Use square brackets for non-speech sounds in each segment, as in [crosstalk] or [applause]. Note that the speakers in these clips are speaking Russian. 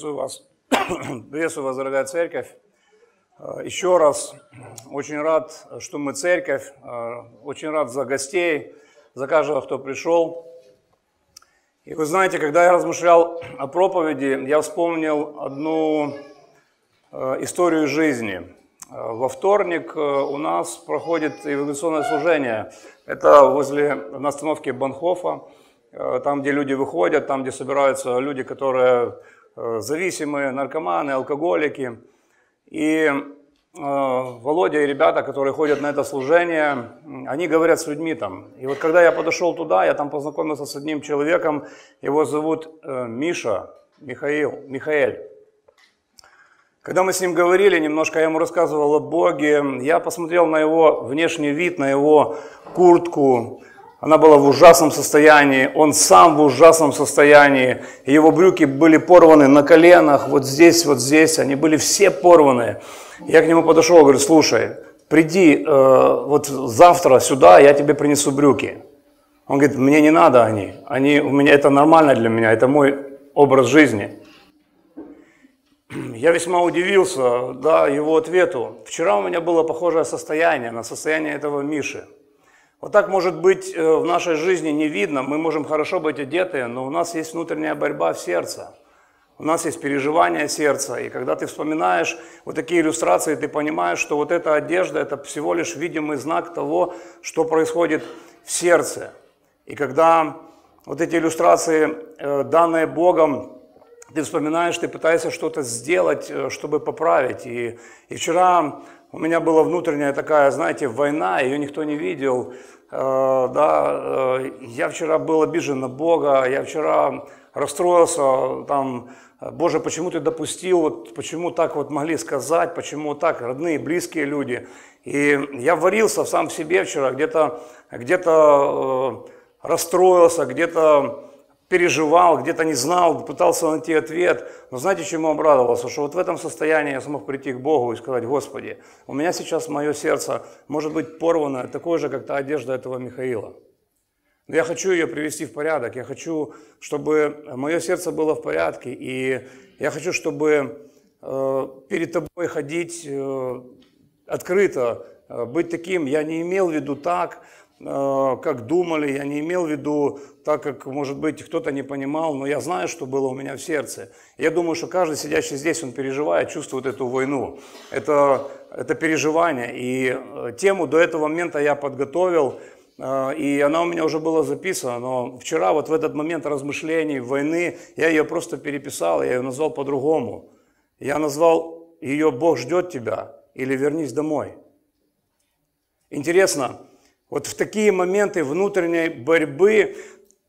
Приветствую вас. Приветствую вас, дорогая церковь. Э, еще раз очень рад, что мы церковь. Э, очень рад за гостей, за каждого, кто пришел. И вы знаете, когда я размышлял о проповеди, я вспомнил одну э, историю жизни. Во вторник у нас проходит эволюционное служение. Это возле на остановке Банхофа, там, где люди выходят, там, где собираются люди, которые Э, зависимые, наркоманы, алкоголики. И э, Володя и ребята, которые ходят на это служение, они говорят с людьми там. И вот когда я подошел туда, я там познакомился с одним человеком, его зовут э, Миша, Михаил, Михаэль. Когда мы с ним говорили, немножко я ему рассказывал о Боге, я посмотрел на его внешний вид, на его куртку, она была в ужасном состоянии, он сам в ужасном состоянии. Его брюки были порваны на коленах, вот здесь, вот здесь, они были все порваны. Я к нему подошел, говорю, слушай, приди э, вот завтра сюда, я тебе принесу брюки. Он говорит, мне не надо они, они у меня, это нормально для меня, это мой образ жизни. Я весьма удивился да, его ответу. Вчера у меня было похожее состояние на состояние этого Миши – вот так, может быть, э, в нашей жизни не видно, мы можем хорошо быть одеты, но у нас есть внутренняя борьба в сердце. У нас есть переживания сердца, и когда ты вспоминаешь вот такие иллюстрации, ты понимаешь, что вот эта одежда – это всего лишь видимый знак того, что происходит в сердце. И когда вот эти иллюстрации, э, данные Богом, ты вспоминаешь, ты пытаешься что-то сделать, э, чтобы поправить. И, и вчера у меня была внутренняя такая, знаете, война, ее никто не видел. Э, да, э, я вчера был обижен на Бога, я вчера расстроился, там, Боже, почему ты допустил, вот, почему так вот могли сказать, почему так, родные, близкие люди. И я варился сам в себе вчера, где-то где, -то, э, расстроился, где-то переживал, где-то не знал, пытался найти ответ. Но знаете, чему обрадовался? Что вот в этом состоянии я смог прийти к Богу и сказать, Господи, у меня сейчас мое сердце может быть порвано такое же, как та одежда этого Михаила. Но я хочу ее привести в порядок, я хочу, чтобы мое сердце было в порядке, и я хочу, чтобы э, перед тобой ходить э, открыто, э, быть таким. Я не имел в виду так, Э, как думали, я не имел в виду, так как, может быть, кто-то не понимал, но я знаю, что было у меня в сердце. Я думаю, что каждый сидящий здесь, он переживает, чувствует эту войну. Это, это переживание. И э, тему до этого момента я подготовил, э, и она у меня уже была записана, но вчера вот в этот момент размышлений, войны, я ее просто переписал, я ее назвал по-другому. Я назвал ее «Бог ждет тебя» или «Вернись домой». Интересно, вот в такие моменты внутренней борьбы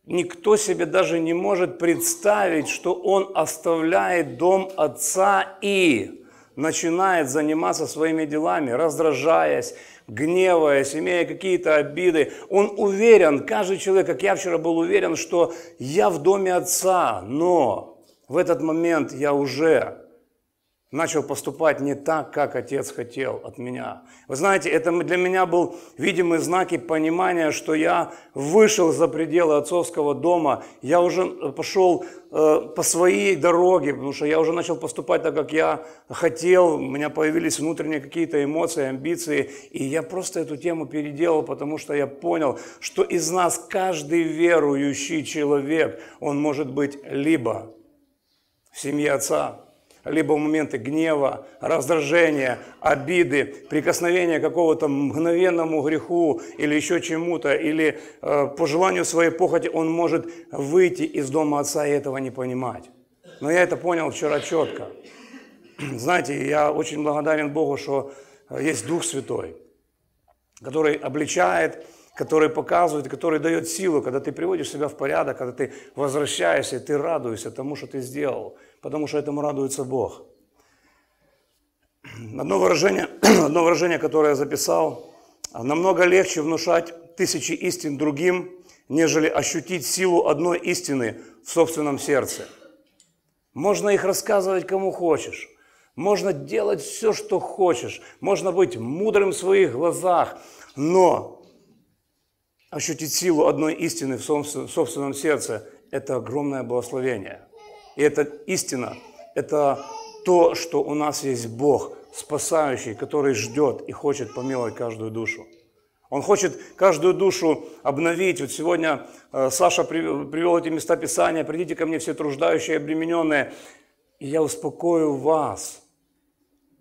никто себе даже не может представить, что он оставляет дом отца и начинает заниматься своими делами, раздражаясь, гневаясь, имея какие-то обиды. Он уверен, каждый человек, как я вчера был уверен, что я в доме отца, но в этот момент я уже начал поступать не так, как отец хотел от меня. Вы знаете, это для меня был видимый знак и понимание, что я вышел за пределы отцовского дома, я уже э, пошел э, по своей дороге, потому что я уже начал поступать так, как я хотел, у меня появились внутренние какие-то эмоции, амбиции, и я просто эту тему переделал, потому что я понял, что из нас каждый верующий человек, он может быть либо в семье отца, либо моменты гнева, раздражения, обиды, прикосновения к какому-то мгновенному греху или еще чему-то, или э, по желанию своей похоти он может выйти из дома отца и этого не понимать. Но я это понял вчера четко. [clears throat] Знаете, я очень благодарен Богу, что э, есть Дух Святой, который обличает, который показывает, который дает силу, когда ты приводишь себя в порядок, когда ты возвращаешься, ты радуешься тому, что ты сделал, потому что этому радуется Бог. Одно выражение, [clears throat] одно выражение, которое я записал, намного легче внушать тысячи истин другим, нежели ощутить силу одной истины в собственном сердце. Можно их рассказывать кому хочешь, можно делать все, что хочешь, можно быть мудрым в своих глазах, но Ощутить силу одной истины в собственном сердце – это огромное благословение. И эта истина – это то, что у нас есть Бог, спасающий, который ждет и хочет помиловать каждую душу. Он хочет каждую душу обновить. Вот сегодня э, Саша привел эти места Писания. «Придите ко мне все труждающие и обремененные, и я успокою вас».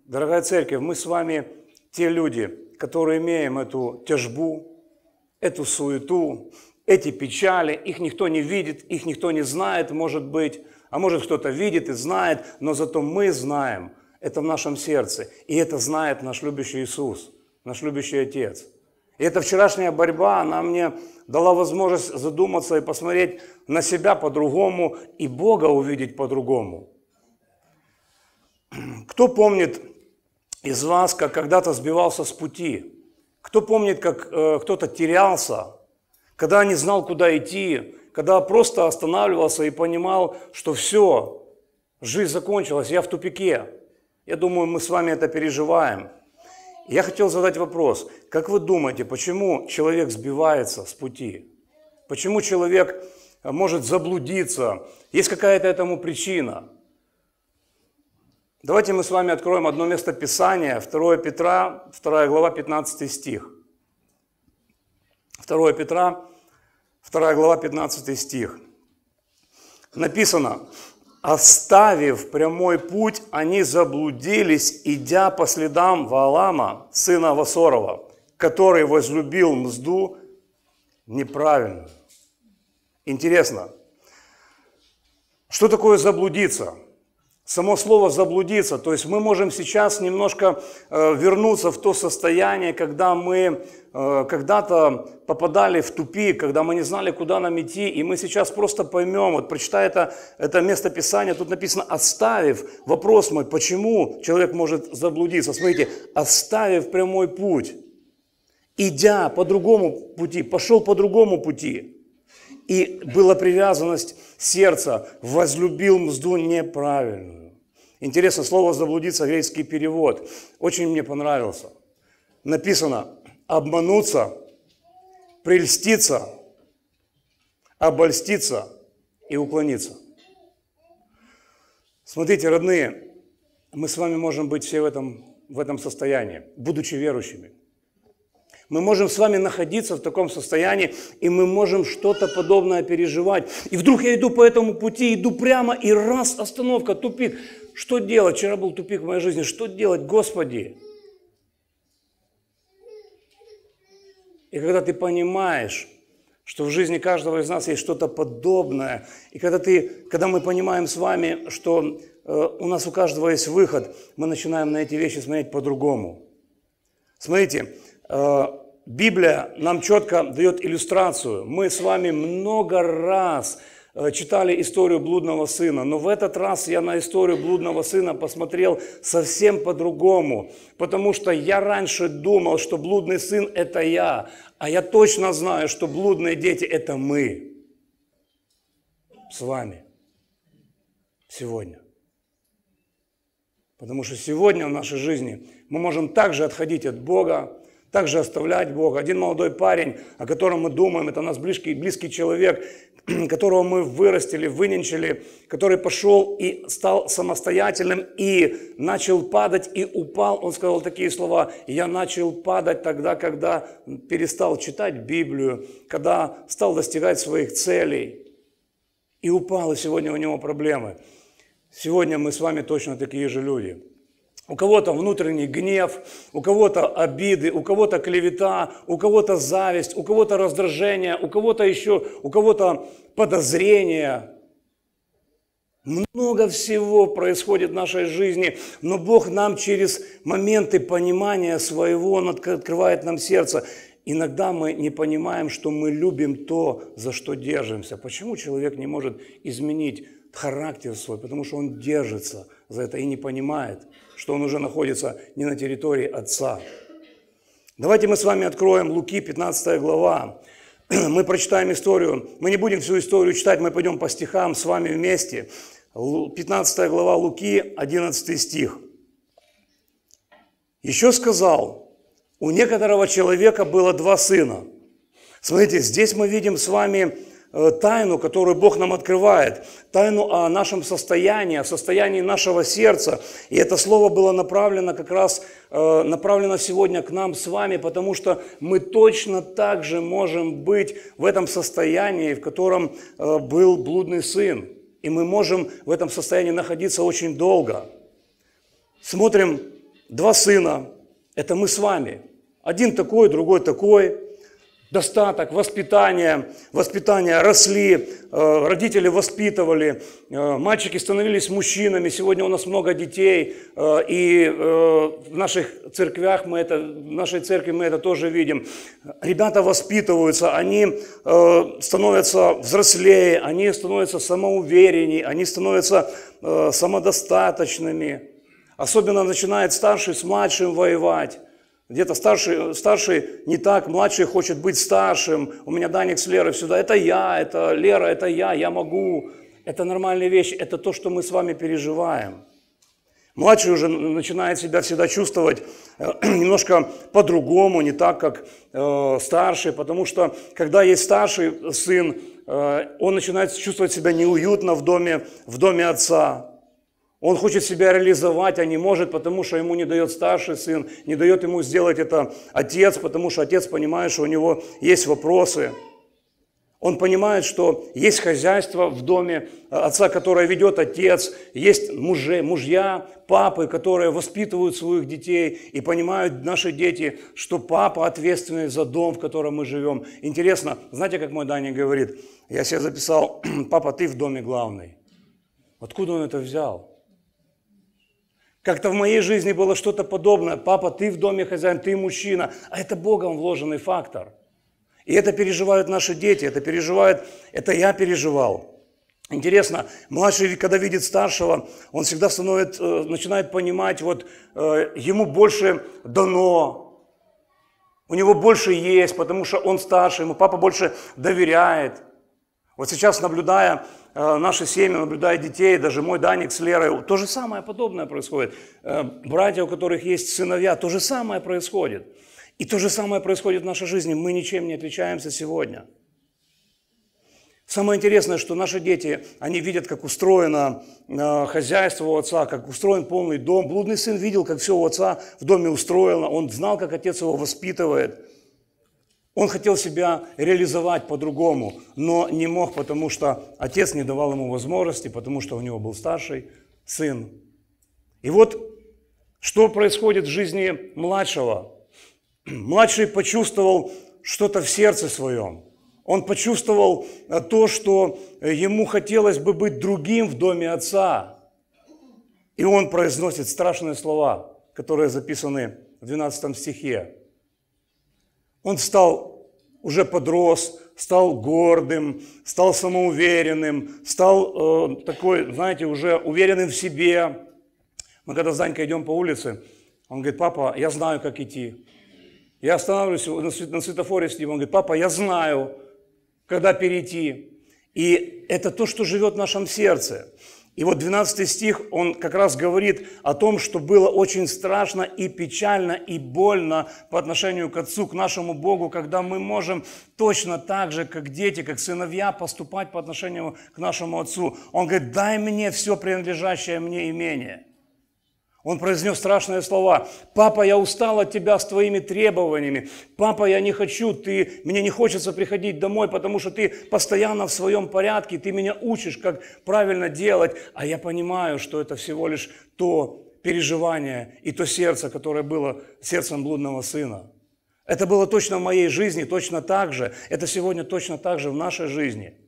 Дорогая церковь, мы с вами те люди, которые имеем эту тяжбу, эту суету, эти печали, их никто не видит, их никто не знает, может быть, а может кто-то видит и знает, но зато мы знаем, это в нашем сердце, и это знает наш любящий Иисус, наш любящий Отец. И эта вчерашняя борьба, она мне дала возможность задуматься и посмотреть на себя по-другому и Бога увидеть по-другому. Кто помнит из вас, как когда-то сбивался с пути – кто помнит, как э, кто-то терялся, когда не знал, куда идти, когда просто останавливался и понимал, что все, жизнь закончилась, я в тупике. Я думаю, мы с вами это переживаем. Я хотел задать вопрос. Как вы думаете, почему человек сбивается с пути? Почему человек э, может заблудиться? Есть какая-то этому причина? Давайте мы с вами откроем одно место Писания, 2 Петра, 2 глава, 15 стих. 2 Петра, 2 глава, 15 стих. Написано, «Оставив прямой путь, они заблудились, идя по следам Валама, сына Васорова, который возлюбил мзду неправильно». Интересно, что такое заблудиться – само слово заблудиться. То есть мы можем сейчас немножко э, вернуться в то состояние, когда мы э, когда-то попадали в тупик, когда мы не знали, куда нам идти, и мы сейчас просто поймем, вот прочитая это, это место Писания, тут написано «оставив». Вопрос мой, почему человек может заблудиться? Смотрите, «оставив прямой путь» идя по другому пути, пошел по другому пути. И была привязанность сердца, возлюбил мзду неправильную. Интересно, слово «заблудиться» греческий перевод. Очень мне понравился. Написано «обмануться», «прельститься», «обольститься» и «уклониться». Смотрите, родные, мы с вами можем быть все в этом, в этом состоянии, будучи верующими. Мы можем с вами находиться в таком состоянии, и мы можем что-то подобное переживать. И вдруг я иду по этому пути, иду прямо, и раз остановка, тупик. Что делать? Вчера был тупик в моей жизни. Что делать, Господи? И когда ты понимаешь, что в жизни каждого из нас есть что-то подобное, и когда, ты, когда мы понимаем с вами, что э, у нас у каждого есть выход, мы начинаем на эти вещи смотреть по-другому. Смотрите, э, Библия нам четко дает иллюстрацию. Мы с вами много раз э, читали историю блудного сына, но в этот раз я на историю блудного сына посмотрел совсем по-другому, потому что я раньше думал, что блудный сын – это я, а я точно знаю, что блудные дети – это мы с вами сегодня. Потому что сегодня в нашей жизни мы можем также отходить от Бога, также оставлять Бога. Один молодой парень, о котором мы думаем, это у нас близкий, близкий человек, [clears throat] которого мы вырастили, выненчили, который пошел и стал самостоятельным и начал падать и упал. Он сказал такие слова, я начал падать тогда, когда перестал читать Библию, когда стал достигать своих целей. И упал, и сегодня у него проблемы. Сегодня мы с вами точно такие же люди – у кого-то внутренний гнев, у кого-то обиды, у кого-то клевета, у кого-то зависть, у кого-то раздражение, у кого-то еще, у кого-то подозрение. Много всего происходит в нашей жизни, но Бог нам через моменты понимания своего, Он открывает нам сердце. Иногда мы не понимаем, что мы любим то, за что держимся. Почему человек не может изменить характер свой? Потому что он держится за это и не понимает что он уже находится не на территории Отца. Давайте мы с вами откроем Луки, 15 глава. [clears throat] Мы прочитаем историю. Мы не будем всю историю читать, мы пойдем по стихам с вами вместе. 15 глава Луки, 11 стих. Еще сказал, у некоторого человека было два сына. Смотрите, здесь мы видим с вами Э, тайну, которую Бог нам открывает, тайну о нашем состоянии, о состоянии нашего сердца. И это слово было направлено как раз, э, направлено сегодня к нам с вами, потому что мы точно так же можем быть в этом состоянии, в котором э, был блудный сын. И мы можем в этом состоянии находиться очень долго. Смотрим, два сына, это мы с вами. Один такой, другой такой достаток, воспитание, воспитание росли, э, родители воспитывали, э, мальчики становились мужчинами, сегодня у нас много детей, э, и в наших церквях мы это, в нашей церкви мы это тоже видим. Ребята воспитываются, они становятся взрослее, они становятся самоувереннее, они становятся самодостаточными. Особенно начинает старший с младшим воевать. Где-то старший, старший не так, младший хочет быть старшим. У меня Даник с Лерой всегда. Это я, это Лера, это я, я могу. Это нормальные вещи, это то, что мы с вами переживаем. Младший уже начинает себя всегда чувствовать э, [clears throat] немножко по-другому, не так, как э, старший, потому что когда есть старший сын, э, он начинает чувствовать себя неуютно в доме, в доме отца. Он хочет себя реализовать, а не может, потому что ему не дает старший сын, не дает ему сделать это отец, потому что отец понимает, что у него есть вопросы. Он понимает, что есть хозяйство в доме э, отца, которое ведет отец, есть мужи, мужья, папы, которые воспитывают своих детей и понимают наши дети, что папа ответственный за дом, в котором мы живем. Интересно, знаете, как мой Даня говорит? Я себе записал, [clears throat] папа, ты в доме главный. Откуда он это взял? Как-то в моей жизни было что-то подобное. Папа, ты в доме хозяин, ты мужчина. А это Богом вложенный фактор. И это переживают наши дети, это переживают, это я переживал. Интересно, младший, когда видит старшего, он всегда становится, э, начинает понимать, вот э, ему больше дано, у него больше есть, потому что он старше, ему папа больше доверяет. Вот сейчас, наблюдая Э, наши семьи, наблюдают детей, даже мой Даник с Лерой, то же самое подобное происходит. Э, братья, у которых есть сыновья, то же самое происходит. И то же самое происходит в нашей жизни. Мы ничем не отличаемся сегодня. Самое интересное, что наши дети, они видят, как устроено э, хозяйство у отца, как устроен полный дом. Блудный сын видел, как все у отца в доме устроено. Он знал, как отец его воспитывает. Он хотел себя реализовать по-другому, но не мог, потому что отец не давал ему возможности, потому что у него был старший сын. И вот что происходит в жизни младшего. [clears throat] Младший почувствовал что-то в сердце своем. Он почувствовал э, то, что э, ему хотелось бы быть другим в доме отца. И он произносит страшные слова, которые записаны в 12 стихе. Он стал, уже подрос, стал гордым, стал самоуверенным, стал э, такой, знаете, уже уверенным в себе. Мы когда с Данькой идем по улице, он говорит, папа, я знаю, как идти. Я останавливаюсь на светофоре с ним, он говорит, папа, я знаю, когда перейти. И это то, что живет в нашем сердце. И вот 12 стих, он как раз говорит о том, что было очень страшно и печально и больно по отношению к Отцу, к нашему Богу, когда мы можем точно так же, как дети, как сыновья, поступать по отношению к нашему Отцу. Он говорит, дай мне все принадлежащее мне имение – он произнес страшные слова. «Папа, я устал от тебя с твоими требованиями. Папа, я не хочу, ты, мне не хочется приходить домой, потому что ты постоянно в своем порядке, ты меня учишь, как правильно делать. А я понимаю, что это всего лишь то переживание и то сердце, которое было сердцем блудного сына. Это было точно в моей жизни, точно так же. Это сегодня точно так же в нашей жизни –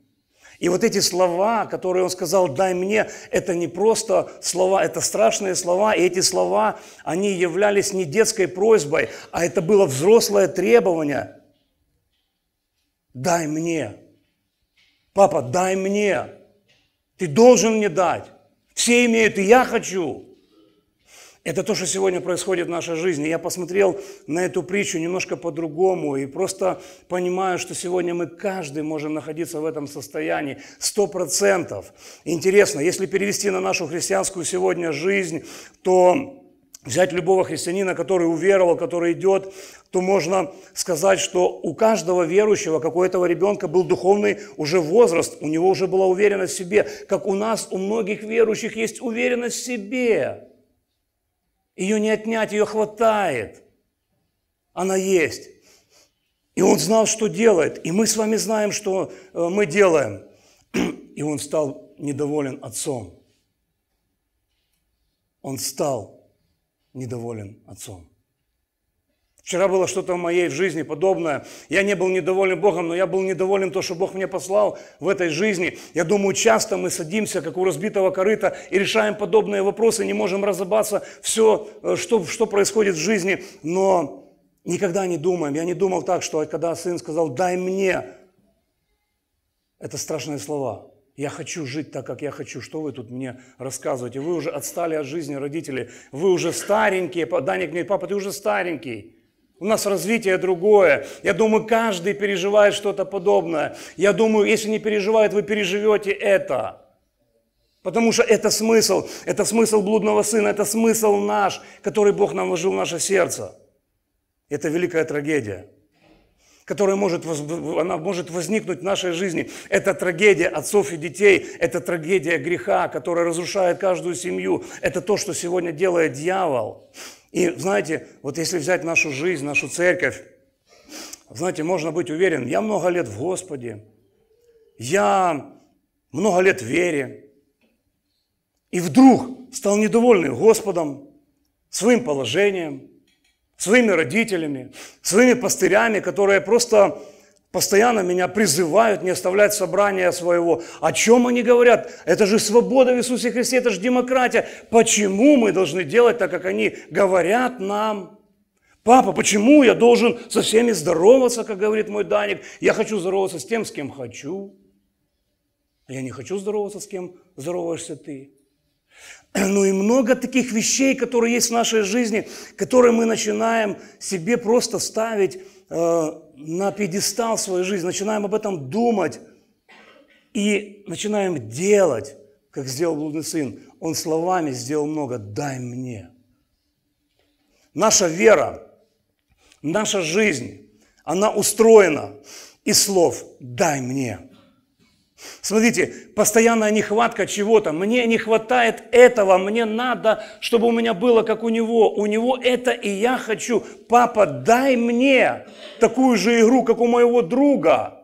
и вот эти слова, которые он сказал, дай мне, это не просто слова, это страшные слова. И эти слова, они являлись не детской просьбой, а это было взрослое требование. Дай мне. Папа, дай мне. Ты должен мне дать. Все имеют, и я хочу. Это то, что сегодня происходит в нашей жизни. Я посмотрел на эту притчу немножко по-другому и просто понимаю, что сегодня мы каждый можем находиться в этом состоянии. Сто процентов. Интересно, если перевести на нашу христианскую сегодня жизнь, то взять любого христианина, который уверовал, который идет, то можно сказать, что у каждого верующего, как у этого ребенка, был духовный уже возраст, у него уже была уверенность в себе, как у нас, у многих верующих есть уверенность в себе. Ее не отнять, ее хватает. Она есть. И он знал, что делает. И мы с вами знаем, что э, мы делаем. И он стал недоволен отцом. Он стал недоволен отцом. Вчера было что-то в моей жизни подобное. Я не был недоволен Богом, но я был недоволен то, что Бог мне послал в этой жизни. Я думаю, часто мы садимся, как у разбитого корыта, и решаем подобные вопросы, не можем разобраться все, э, что, что происходит в жизни. Но никогда не думаем. Я не думал так, что когда сын сказал «дай мне», это страшные слова. Я хочу жить так, как я хочу. Что вы тут мне рассказываете? Вы уже отстали от жизни родители. Вы уже старенькие. Даник говорит, папа, ты уже старенький. У нас развитие другое. Я думаю, каждый переживает что-то подобное. Я думаю, если не переживает, вы переживете это. Потому что это смысл, это смысл блудного сына, это смысл наш, который Бог нам вложил в наше сердце. Это великая трагедия, которая может, она может возникнуть в нашей жизни. Это трагедия отцов и детей, это трагедия греха, которая разрушает каждую семью. Это то, что сегодня делает дьявол. И знаете, вот если взять нашу жизнь, нашу церковь, знаете, можно быть уверен, я много лет в Господе, я много лет в вере, и вдруг стал недовольным Господом, своим положением, своими родителями, своими пастырями, которые просто Постоянно меня призывают не оставлять собрания своего. О чем они говорят? Это же свобода в Иисусе Христе, это же демократия. Почему мы должны делать так, как они говорят нам? Папа, почему я должен со всеми здороваться, как говорит мой Даник? Я хочу здороваться с тем, с кем хочу. Я не хочу здороваться с кем здороваешься ты. [clears throat] Ну и много таких вещей, которые есть в нашей жизни, которые мы начинаем себе просто ставить э, на пьедестал свою жизнь, начинаем об этом думать и начинаем делать, как сделал блудный сын. Он словами сделал много «дай мне». Наша вера, наша жизнь, она устроена из слов «дай мне». Смотрите, постоянная нехватка чего-то. Мне не хватает этого, мне надо, чтобы у меня было, как у него. У него это, и я хочу. Папа, дай мне такую же игру, как у моего друга.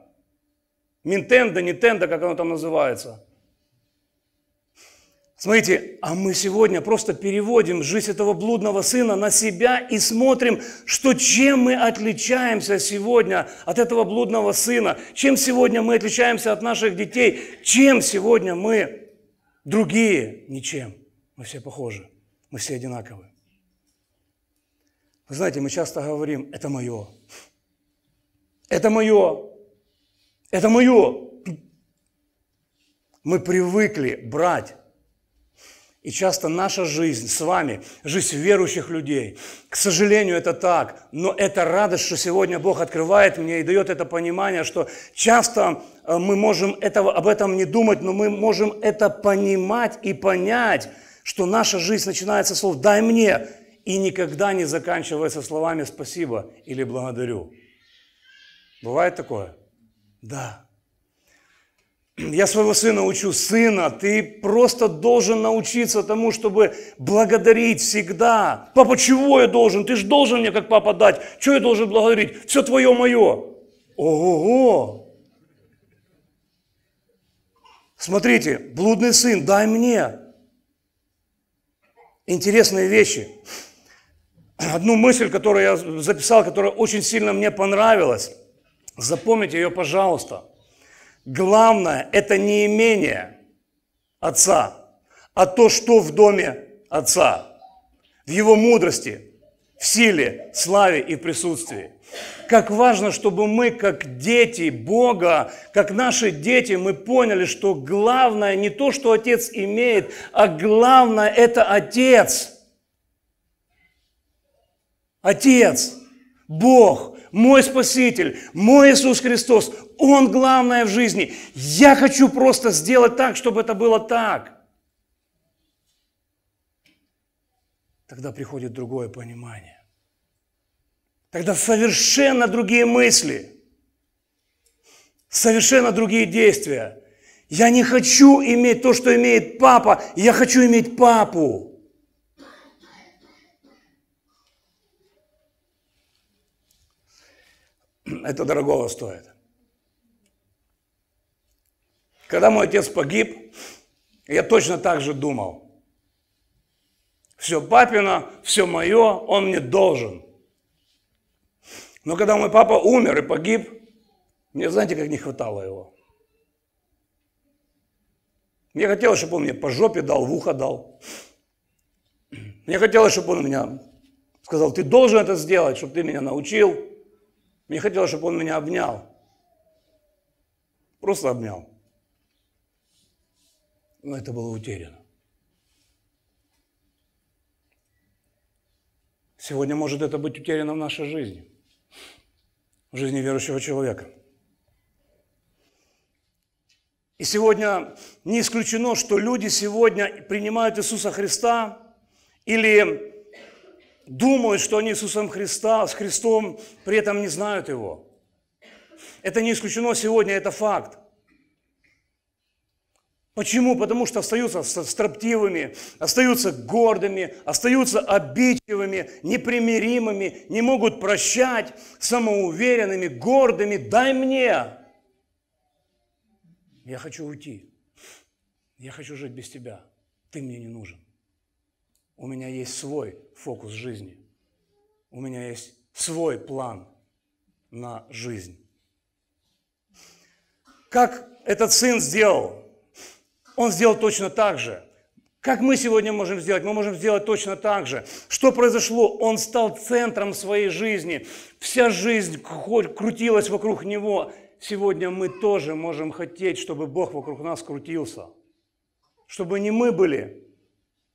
Nintendo, Nintendo, как оно там называется. Смотрите, а мы сегодня просто переводим жизнь этого блудного сына на себя и смотрим, что чем мы отличаемся сегодня от этого блудного сына, чем сегодня мы отличаемся от наших детей, чем сегодня мы другие, ничем. Мы все похожи, мы все одинаковы. Вы знаете, мы часто говорим, это мое, это мое, это мое. Мы привыкли брать и часто наша жизнь с вами, жизнь верующих людей, к сожалению, это так, но это радость, что сегодня Бог открывает мне и дает это понимание, что часто э, мы можем этого, об этом не думать, но мы можем это понимать и понять, что наша жизнь начинается с слов «дай мне», и никогда не заканчивается словами «спасибо» или «благодарю». Бывает такое? Да я своего сына учу, сына, ты просто должен научиться тому, чтобы благодарить всегда. Папа, чего я должен? Ты же должен мне как папа дать. Чего я должен благодарить? Все твое мое. Ого! Смотрите, блудный сын, дай мне. Интересные вещи. Одну мысль, которую я записал, которая очень сильно мне понравилась. Запомните ее, пожалуйста. Главное – это не имение отца, а то, что в доме отца, в его мудрости, в силе, славе и присутствии. Как важно, чтобы мы, как дети Бога, как наши дети, мы поняли, что главное не то, что Отец имеет, а главное – это Отец. Отец, Бог, мой Спаситель, мой Иисус Христос, Он главное в жизни. Я хочу просто сделать так, чтобы это было так. Тогда приходит другое понимание. Тогда совершенно другие мысли, совершенно другие действия. Я не хочу иметь то, что имеет папа, я хочу иметь папу. [clears throat] это дорогого стоит. Когда мой отец погиб, я точно так же думал. Все папина, все мое, он мне должен. Но когда мой папа умер и погиб, мне знаете, как не хватало его. Мне хотелось, чтобы он мне по жопе дал, в ухо дал. Мне хотелось, чтобы он меня сказал, ты должен это сделать, чтобы ты меня научил. Мне хотелось, чтобы он меня обнял. Просто обнял. Но это было утеряно. Сегодня может это быть утеряно в нашей жизни, в жизни верующего человека. И сегодня не исключено, что люди сегодня принимают Иисуса Христа или думают, что они Иисусом Христа, с Христом, при этом не знают Его. Это не исключено сегодня, это факт. Почему? Потому что остаются строптивыми, остаются гордыми, остаются обидчивыми, непримиримыми, не могут прощать, самоуверенными, гордыми. Дай мне! Я хочу уйти. Я хочу жить без тебя. Ты мне не нужен. У меня есть свой фокус жизни. У меня есть свой план на жизнь. Как этот сын сделал? Он сделал точно так же. Как мы сегодня можем сделать? Мы можем сделать точно так же. Что произошло? Он стал центром своей жизни. Вся жизнь крутилась вокруг него. Сегодня мы тоже можем хотеть, чтобы Бог вокруг нас крутился. Чтобы не мы были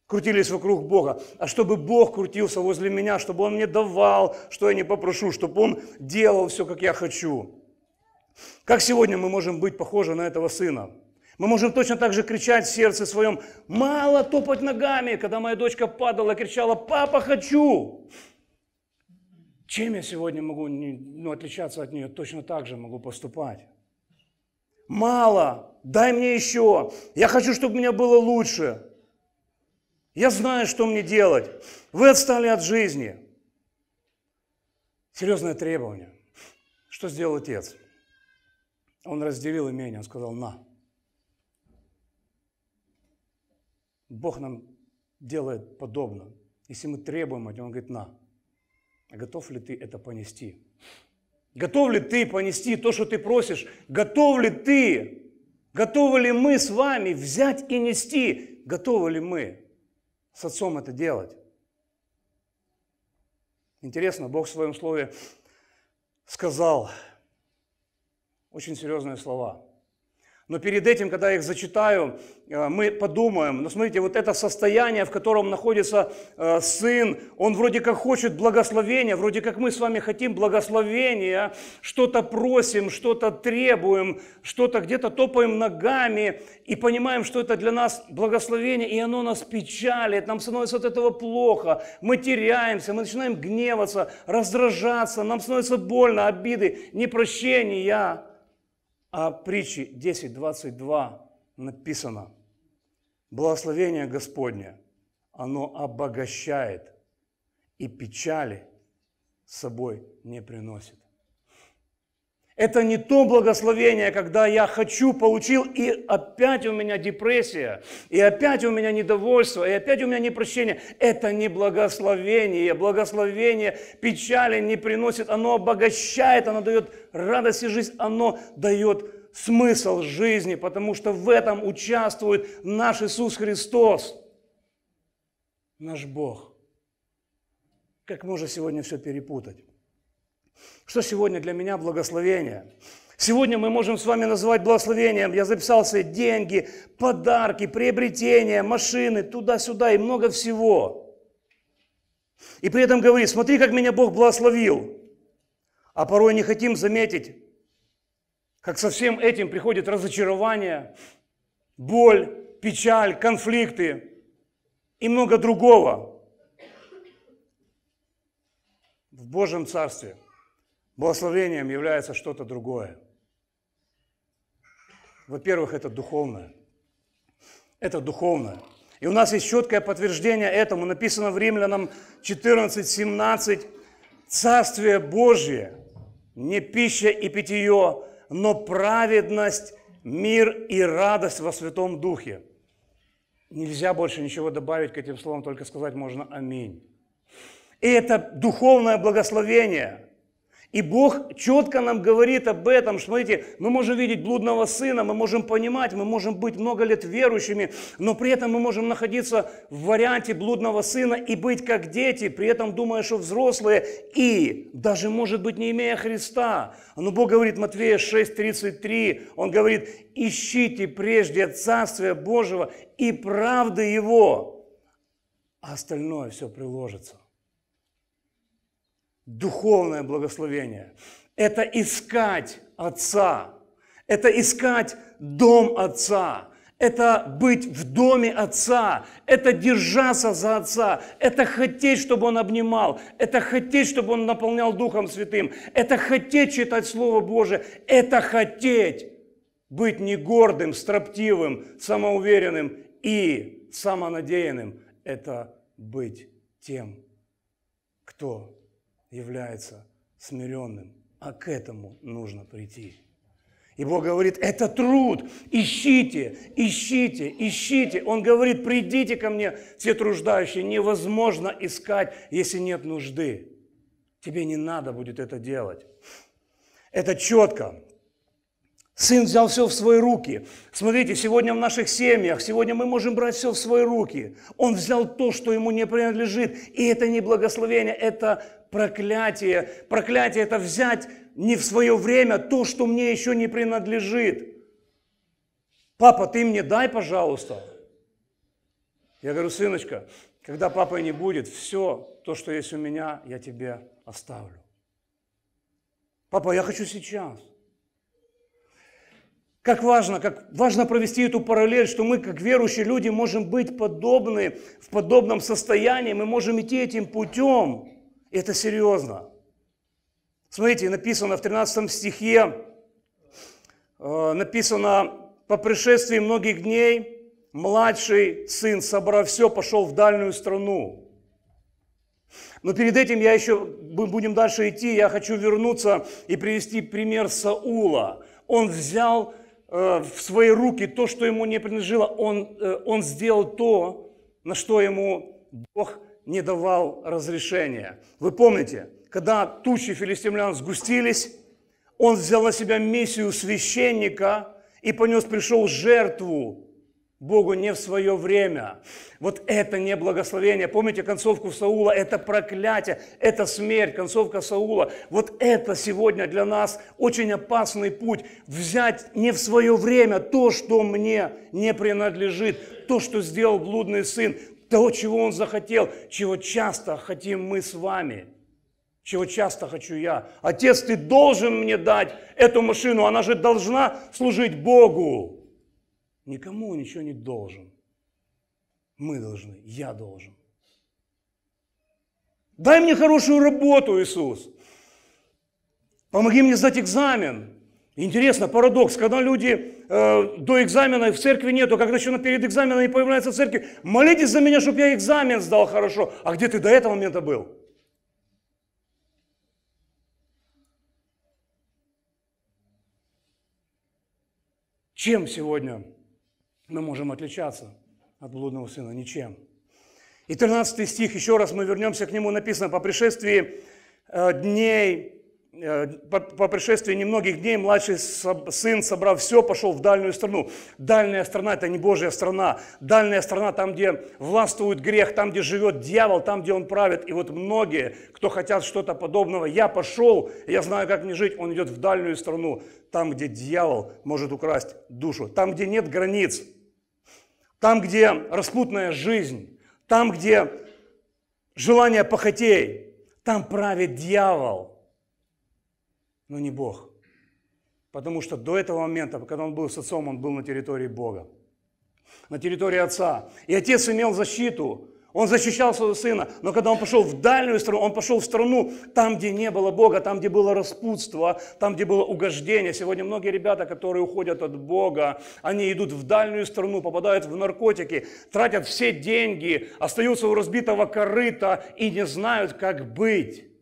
крутились вокруг Бога, а чтобы Бог крутился возле меня, чтобы Он мне давал, что я не попрошу, чтобы Он делал все, как я хочу. Как сегодня мы можем быть похожи на этого сына? Мы можем точно так же кричать в сердце своем, мало топать ногами, когда моя дочка падала, кричала, папа, хочу. Чем я сегодня могу ну, отличаться от нее? Точно так же могу поступать. Мало, дай мне еще, я хочу, чтобы у меня было лучше. Я знаю, что мне делать. Вы отстали от жизни. Серьезное требование. Что сделал отец? Он разделил имение, он сказал, на. Бог нам делает подобно. Если мы требуем от Него, Он говорит, на. А готов ли ты это понести? Готов ли ты понести то, что ты просишь? Готов ли ты? Готовы ли мы с вами взять и нести? Готовы ли мы? с отцом это делать. Интересно, Бог в своем слове сказал очень серьезные слова. Но перед этим, когда я их зачитаю, э, мы подумаем, ну смотрите, вот это состояние, в котором находится э, сын, он вроде как хочет благословения, вроде как мы с вами хотим благословения, что-то просим, что-то требуем, что-то где-то топаем ногами и понимаем, что это для нас благословение, и оно нас печалит, нам становится от этого плохо, мы теряемся, мы начинаем гневаться, раздражаться, нам становится больно, обиды, непрощения. А притчи 10.22 написано, «Благословение Господне, оно обогащает и печали с собой не приносит». Это не то благословение, когда я хочу, получил, и опять у меня депрессия, и опять у меня недовольство, и опять у меня непрощение. Это не благословение. Благословение печали не приносит, оно обогащает, оно дает радость и жизнь, оно дает смысл жизни, потому что в этом участвует наш Иисус Христос, наш Бог. Как можно сегодня все перепутать? Что сегодня для меня благословение? Сегодня мы можем с вами называть благословением. Я записал себе деньги, подарки, приобретения, машины, туда-сюда и много всего. И при этом говорит, смотри, как меня Бог благословил. А порой не хотим заметить, как со всем этим приходит разочарование, боль, печаль, конфликты и много другого. В Божьем Царстве – Благословением является что-то другое. Во-первых, это духовное. Это духовное. И у нас есть четкое подтверждение этому. Написано в Римлянам 14, 17. «Царствие Божье не пища и питье, но праведность, мир и радость во Святом Духе». Нельзя больше ничего добавить к этим словам, только сказать можно «Аминь». И это духовное благословение – и Бог четко нам говорит об этом. Смотрите, мы можем видеть блудного сына, мы можем понимать, мы можем быть много лет верующими, но при этом мы можем находиться в варианте блудного сына и быть как дети, при этом думая, что взрослые, и даже, может быть, не имея Христа. Но Бог говорит, Матвея 6:33, Он говорит, ищите прежде Царствия Божьего и правды Его, а остальное все приложится духовное благословение. Это искать Отца. Это искать дом Отца. Это быть в доме Отца. Это держаться за Отца. Это хотеть, чтобы Он обнимал. Это хотеть, чтобы Он наполнял Духом Святым. Это хотеть читать Слово Божие. Это хотеть быть не гордым, строптивым, самоуверенным и самонадеянным. Это быть тем, кто является смиренным, а к этому нужно прийти. И Бог говорит, это труд, ищите, ищите, ищите. Он говорит, придите ко мне, все труждающие, невозможно искать, если нет нужды. Тебе не надо будет это делать. Это четко. Сын взял все в свои руки. Смотрите, сегодня в наших семьях, сегодня мы можем брать все в свои руки. Он взял то, что ему не принадлежит. И это не благословение, это проклятие. Проклятие – это взять не в свое время то, что мне еще не принадлежит. Папа, ты мне дай, пожалуйста. Я говорю, сыночка, когда папы не будет, все то, что есть у меня, я тебе оставлю. Папа, я хочу сейчас – как важно, как важно провести эту параллель, что мы, как верующие люди, можем быть подобны, в подобном состоянии, мы можем идти этим путем. И это серьезно. Смотрите, написано в 13 стихе, э, написано, по пришествии многих дней младший сын, собрав все, пошел в дальнюю страну. Но перед этим я еще, мы будем дальше идти, я хочу вернуться и привести пример Саула. Он взял Э, в свои руки то, что ему не принадлежало, он, э, он сделал то, на что ему Бог не давал разрешения. Вы помните, когда тучи филистимлян сгустились, он взял на себя миссию священника и понес, пришел жертву Богу не в свое время. Вот это не благословение. Помните концовку Саула? Это проклятие, это смерть, концовка Саула. Вот это сегодня для нас очень опасный путь. Взять не в свое время то, что мне не принадлежит, то, что сделал блудный сын, того, чего он захотел, чего часто хотим мы с вами, чего часто хочу я. Отец, ты должен мне дать эту машину, она же должна служить Богу. Никому он ничего не должен. Мы должны, я должен. Дай мне хорошую работу, Иисус. Помоги мне сдать экзамен. Интересно, парадокс, когда люди э, до экзамена в церкви нету, когда еще перед экзаменом не появляются в церкви, молитесь за меня, чтобы я экзамен сдал хорошо. А где ты до этого момента был? Чем сегодня мы можем отличаться от блудного сына ничем. И 13 стих, еще раз мы вернемся к нему, написано, по пришествии э, дней Э, по, по пришествии немногих дней младший сын, собрав все, пошел в дальнюю страну. Дальняя страна – это не Божья страна. Дальняя страна – там, где властвует грех, там, где живет дьявол, там, где он правит. И вот многие, кто хотят что-то подобного, я пошел, я знаю, как мне жить, он идет в дальнюю страну, там, где дьявол может украсть душу, там, где нет границ, там, где распутная жизнь, там, где желание похотей, там правит дьявол – но ну, не Бог. Потому что до этого момента, когда он был с отцом, он был на территории Бога, на территории отца. И отец имел защиту, он защищал своего сына, но когда он пошел в дальнюю страну, он пошел в страну, там, где не было Бога, там, где было распутство, там, где было угождение. Сегодня многие ребята, которые уходят от Бога, они идут в дальнюю страну, попадают в наркотики, тратят все деньги, остаются у разбитого корыта и не знают, как быть.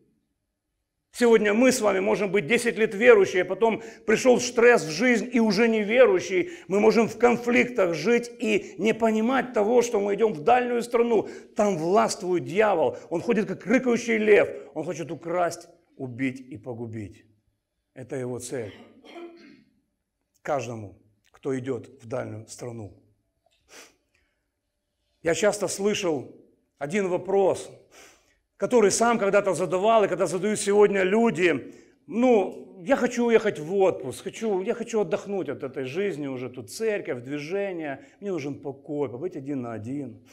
Сегодня мы с вами можем быть 10 лет верующие, а потом пришел стресс в жизнь и уже неверующий. Мы можем в конфликтах жить и не понимать того, что мы идем в дальнюю страну. Там властвует дьявол. Он ходит как рыкающий лев. Он хочет украсть, убить и погубить. Это его цель. Каждому, кто идет в дальнюю страну. Я часто слышал один вопрос – который сам когда-то задавал, и когда задают сегодня люди, ну, я хочу уехать в отпуск, хочу, я хочу отдохнуть от этой жизни уже, тут церковь, движение, мне нужен покой, побыть один на один.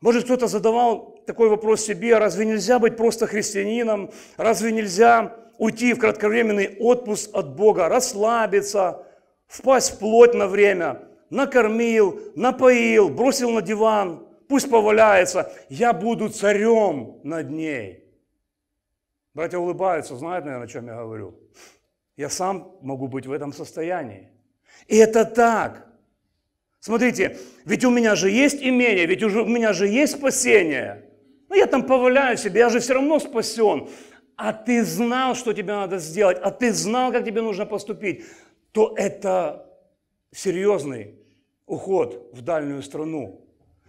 Может, кто-то задавал такой вопрос себе, разве нельзя быть просто христианином, разве нельзя уйти в кратковременный отпуск от Бога, расслабиться, впасть в плоть на время, накормил, напоил, бросил на диван – пусть поваляется, я буду царем над ней. Братья улыбаются, знают, наверное, о чем я говорю. Я сам могу быть в этом состоянии. И это так. Смотрите, ведь у меня же есть имение, ведь у меня же есть спасение. Ну, я там поваляю себе, я же все равно спасен. А ты знал, что тебе надо сделать, а ты знал, как тебе нужно поступить, то это серьезный уход в дальнюю страну.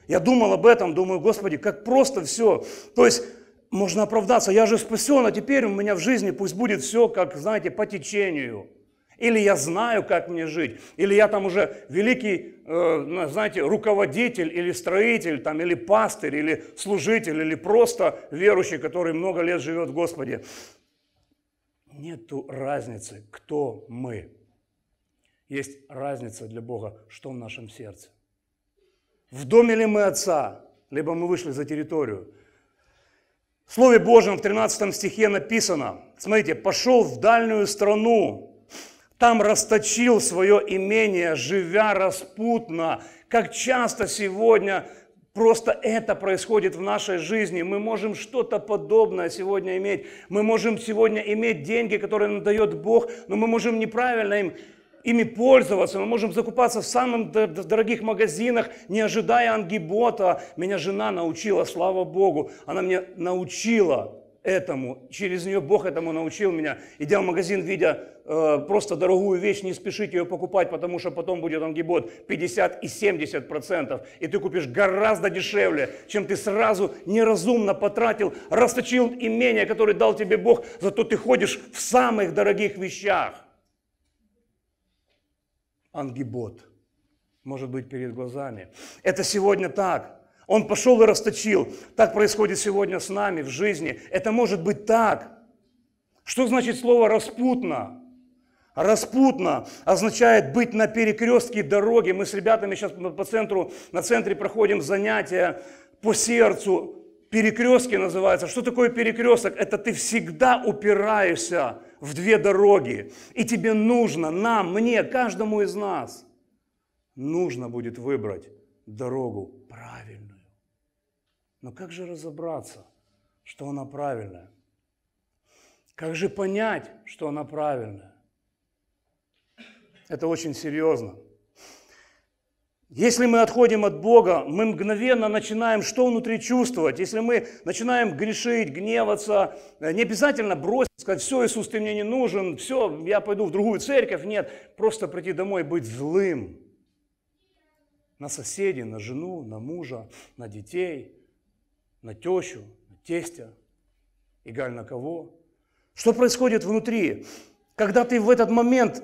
Я думал об этом, думаю, Господи, как просто все. То есть можно оправдаться, я же спасен, а теперь у меня в жизни пусть будет все, как, знаете, по течению. Или я знаю, как мне жить, или я там уже великий, э, знаете, руководитель, или строитель, там, или пастырь, или служитель, или просто верующий, который много лет живет в Господе. Нету разницы, кто мы. Есть разница для Бога, что в нашем сердце. В доме ли мы Отца, либо мы вышли за территорию. В Слове Божьем в 13 стихе написано, смотрите, пошел в дальнюю страну, там расточил свое имение, живя распутно. Как часто сегодня Просто это происходит в нашей жизни. Мы можем что-то подобное сегодня иметь. Мы можем сегодня иметь деньги, которые нам дает Бог, но мы можем неправильно им ими пользоваться, мы можем закупаться в самых дорогих магазинах, не ожидая ангибота. Меня жена научила, слава Богу, она меня научила этому. Через нее Бог этому научил меня. Идя в магазин, видя э, просто дорогую вещь, не спешите ее покупать, потому что потом будет ангибот 50 и 70 процентов. И ты купишь гораздо дешевле, чем ты сразу неразумно потратил, расточил имение, которое дал тебе Бог, зато ты ходишь в самых дорогих вещах ангибот, может быть, перед глазами. Это сегодня так. Он пошел и расточил. Так происходит сегодня с нами в жизни. Это может быть так. Что значит слово «распутно»? Распутно означает быть на перекрестке дороги. Мы с ребятами сейчас по центру, на центре проходим занятия по сердцу. Перекрестки называются. Что такое перекресток? Это ты всегда упираешься в две дороги. И тебе нужно, нам, мне, каждому из нас, нужно будет выбрать дорогу правильную. Но как же разобраться, что она правильная? Как же понять, что она правильная? Это очень серьезно. Если мы отходим от Бога, мы мгновенно начинаем что внутри чувствовать. Если мы начинаем грешить, гневаться, э, не обязательно бросить, сказать, все, Иисус, ты мне не нужен, все, я пойду в другую церковь. Нет, просто прийти домой и быть злым на соседей, на жену, на мужа, на детей, на тещу, на тестя, и галь на кого. Что происходит внутри? Когда ты в этот момент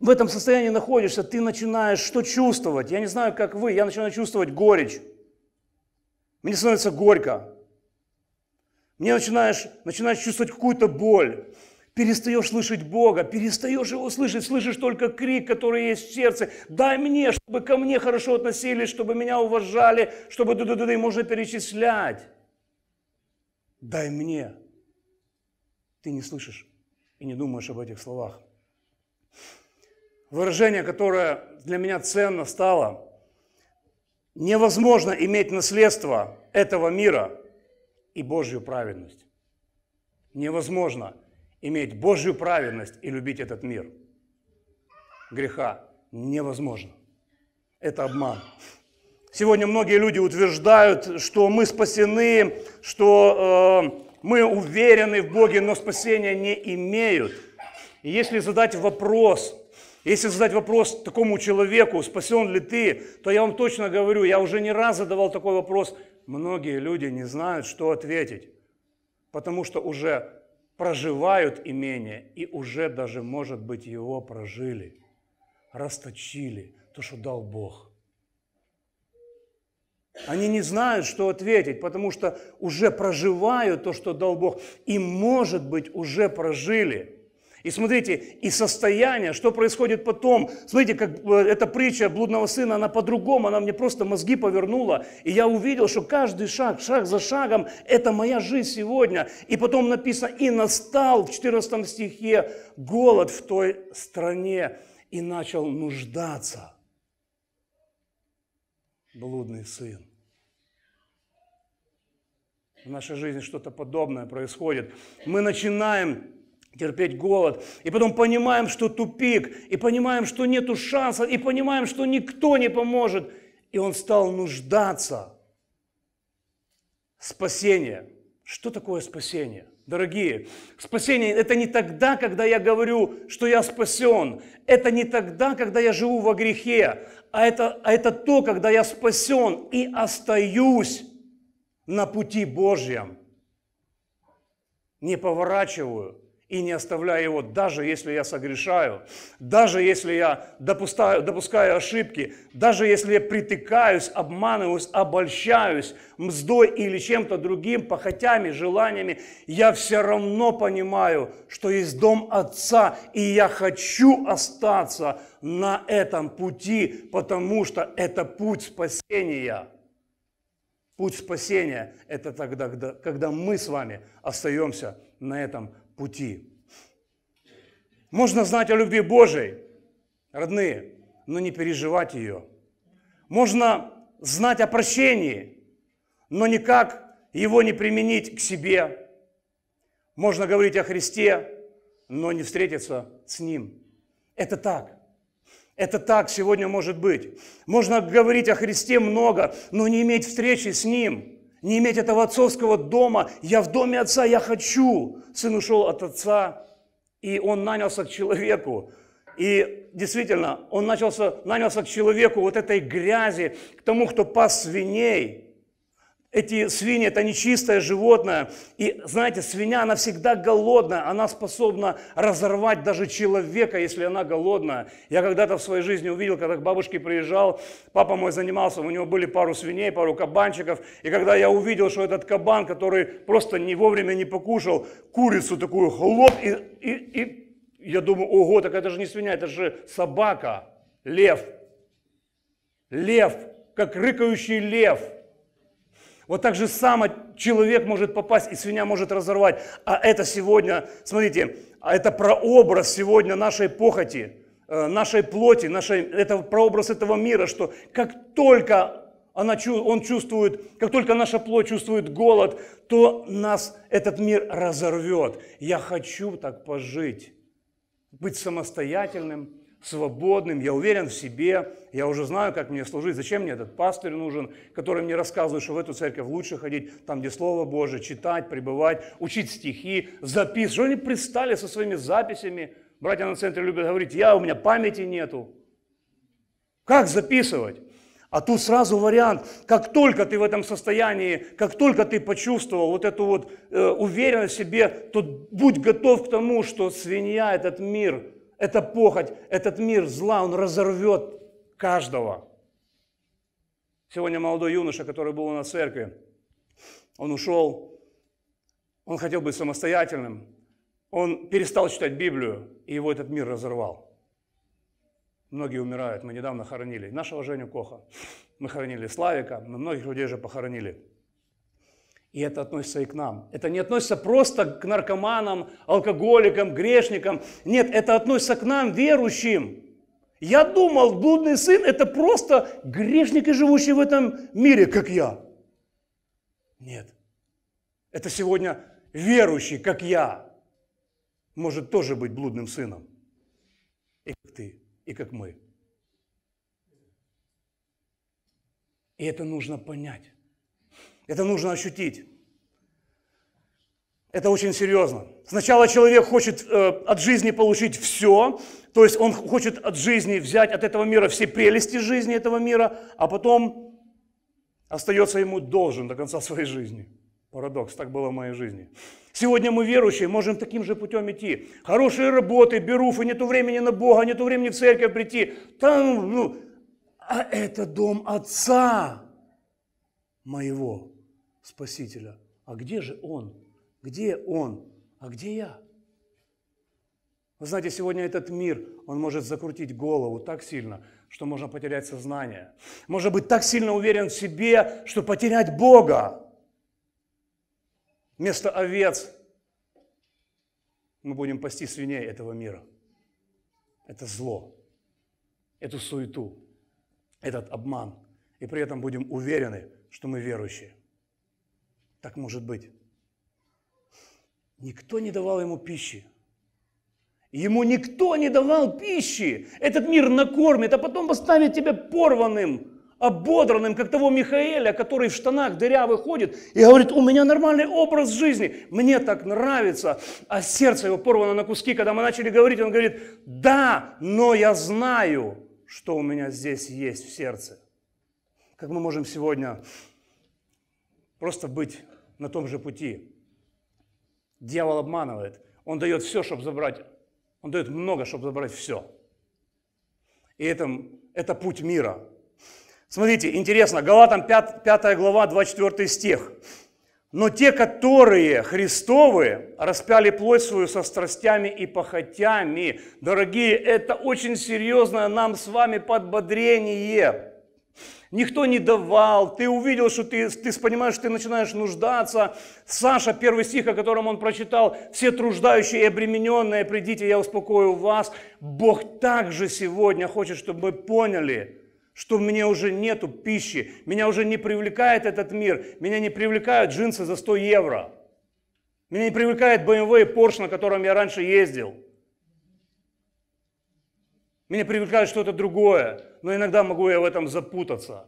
в этом состоянии находишься, ты начинаешь что чувствовать? Я не знаю, как вы, я начинаю чувствовать горечь. Мне становится горько. Мне начинаешь, начинаешь чувствовать какую-то боль. Перестаешь слышать Бога, перестаешь Его слышать, слышишь только крик, который есть в сердце. Дай мне, чтобы ко мне хорошо относились, чтобы меня уважали, чтобы ды ды ды, -ды можно перечислять. Дай мне. Ты не слышишь и не думаешь об этих словах выражение, которое для меня ценно стало. Невозможно иметь наследство этого мира и Божью праведность. Невозможно иметь Божью праведность и любить этот мир. Греха невозможно. Это обман. Сегодня многие люди утверждают, что мы спасены, что э, мы уверены в Боге, но спасения не имеют. И если задать вопрос, если задать вопрос такому человеку, спасен ли ты, то я вам точно говорю, я уже не раз задавал такой вопрос, многие люди не знают, что ответить, потому что уже проживают имение и уже даже, может быть, его прожили, расточили то, что дал Бог. Они не знают, что ответить, потому что уже проживают то, что дал Бог, и, может быть, уже прожили – и смотрите, и состояние, что происходит потом. Смотрите, как э, эта притча блудного сына, она по-другому, она мне просто мозги повернула. И я увидел, что каждый шаг, шаг за шагом, это моя жизнь сегодня. И потом написано, и настал в 14 стихе голод в той стране, и начал нуждаться блудный сын. В нашей жизни что-то подобное происходит. Мы начинаем терпеть голод, и потом понимаем, что тупик, и понимаем, что нету шанса, и понимаем, что никто не поможет, и он стал нуждаться. Спасение. Что такое спасение? Дорогие, спасение – это не тогда, когда я говорю, что я спасен. Это не тогда, когда я живу во грехе, а это, а это то, когда я спасен и остаюсь на пути Божьем. Не поворачиваю, и не оставляя его, даже если я согрешаю, даже если я допускаю, допускаю ошибки, даже если я притыкаюсь, обманываюсь, обольщаюсь мздой или чем-то другим, похотями, желаниями, я все равно понимаю, что есть дом Отца, и я хочу остаться на этом пути, потому что это путь спасения. Путь спасения – это тогда, когда мы с вами остаемся на этом пути. Можно знать о любви Божией, родные, но ну не переживать ее. Можно знать о прощении, но никак его не применить к себе. Можно говорить о Христе, но не встретиться с Ним. Это так. Это так сегодня может быть. Можно говорить о Христе много, но не иметь встречи с Ним не иметь этого отцовского дома. Я в доме отца, я хочу. Сын ушел от отца, и он нанялся к человеку. И действительно, он начался, нанялся к человеку вот этой грязи, к тому, кто пас свиней. Эти свиньи, это нечистое животное. И знаете, свинья, она всегда голодная. Она способна разорвать даже человека, если она голодная. Я когда-то в своей жизни увидел, когда к бабушке приезжал, папа мой занимался, у него были пару свиней, пару кабанчиков. И когда я увидел, что этот кабан, который просто не вовремя не покушал, курицу такую хлоп, и, и, и я думаю, ого, так это же не свинья, это же собака, лев. Лев, как рыкающий лев – вот так же само человек может попасть, и свинья может разорвать. А это сегодня, смотрите, а это прообраз сегодня нашей похоти, э, нашей плоти, нашей, это прообраз этого мира, что как только она, он чувствует, как только наша плоть чувствует голод, то нас этот мир разорвет. Я хочу так пожить, быть самостоятельным, свободным, я уверен в себе, я уже знаю, как мне служить, зачем мне этот пастырь нужен, который мне рассказывает, что в эту церковь лучше ходить, там, где Слово Божие, читать, пребывать, учить стихи, записывать. Что они пристали со своими записями? Братья на центре любят говорить, я, у меня памяти нету. Как записывать? А тут сразу вариант, как только ты в этом состоянии, как только ты почувствовал вот эту вот э, уверенность в себе, то будь готов к тому, что свинья этот мир – эта похоть, этот мир зла, он разорвет каждого. Сегодня молодой юноша, который был у нас в церкви, он ушел, он хотел быть самостоятельным, он перестал читать Библию, и его этот мир разорвал. Многие умирают, мы недавно хоронили нашего Женю Коха, мы хоронили Славика, мы многих людей же похоронили. И это относится и к нам. Это не относится просто к наркоманам, алкоголикам, грешникам. Нет, это относится к нам, верующим. Я думал, блудный сын – это просто грешники, живущие в этом мире, как я. Нет. Это сегодня верующий, как я, может тоже быть блудным сыном. И как ты, и как мы. И это нужно понять. Это нужно ощутить. Это очень серьезно. Сначала человек хочет э, от жизни получить все, то есть он хочет от жизни взять от этого мира все прелести жизни этого мира, а потом остается ему должен до конца своей жизни. Парадокс, так было в моей жизни. Сегодня мы верующие, можем таким же путем идти. Хорошие работы, беруфы, нету времени на Бога, нету времени в церковь прийти. Там, ну, а это дом Отца моего. Спасителя. А где же Он? Где Он? А где я? Вы знаете, сегодня этот мир, он может закрутить голову так сильно, что можно потерять сознание. Может быть так сильно уверен в себе, что потерять Бога. Вместо овец мы будем пасти свиней этого мира. Это зло, эту суету, этот обман. И при этом будем уверены, что мы верующие так может быть? Никто не давал ему пищи. Ему никто не давал пищи. Этот мир накормит, а потом поставит тебя порванным, ободранным, как того Михаэля, который в штанах дырявый ходит и говорит, у меня нормальный образ жизни, мне так нравится. А сердце его порвано на куски. Когда мы начали говорить, он говорит, да, но я знаю, что у меня здесь есть в сердце. Как мы можем сегодня просто быть на том же пути. Дьявол обманывает. Он дает все, чтобы забрать. Он дает много, чтобы забрать все. И это, это путь мира. Смотрите, интересно, Галатам 5, 5 глава, 24 стих. «Но те, которые Христовы, распяли плоть свою со страстями и похотями». Дорогие, это очень серьезное нам с вами подбодрение – никто не давал, ты увидел, что ты, ты понимаешь, что ты начинаешь нуждаться. Саша, первый стих, о котором он прочитал, «Все труждающие и обремененные, придите, я успокою вас». Бог также сегодня хочет, чтобы мы поняли – что у меня уже нету пищи, меня уже не привлекает этот мир, меня не привлекают джинсы за 100 евро, меня не привлекает BMW и Porsche, на котором я раньше ездил – меня привлекает что-то другое, но иногда могу я в этом запутаться.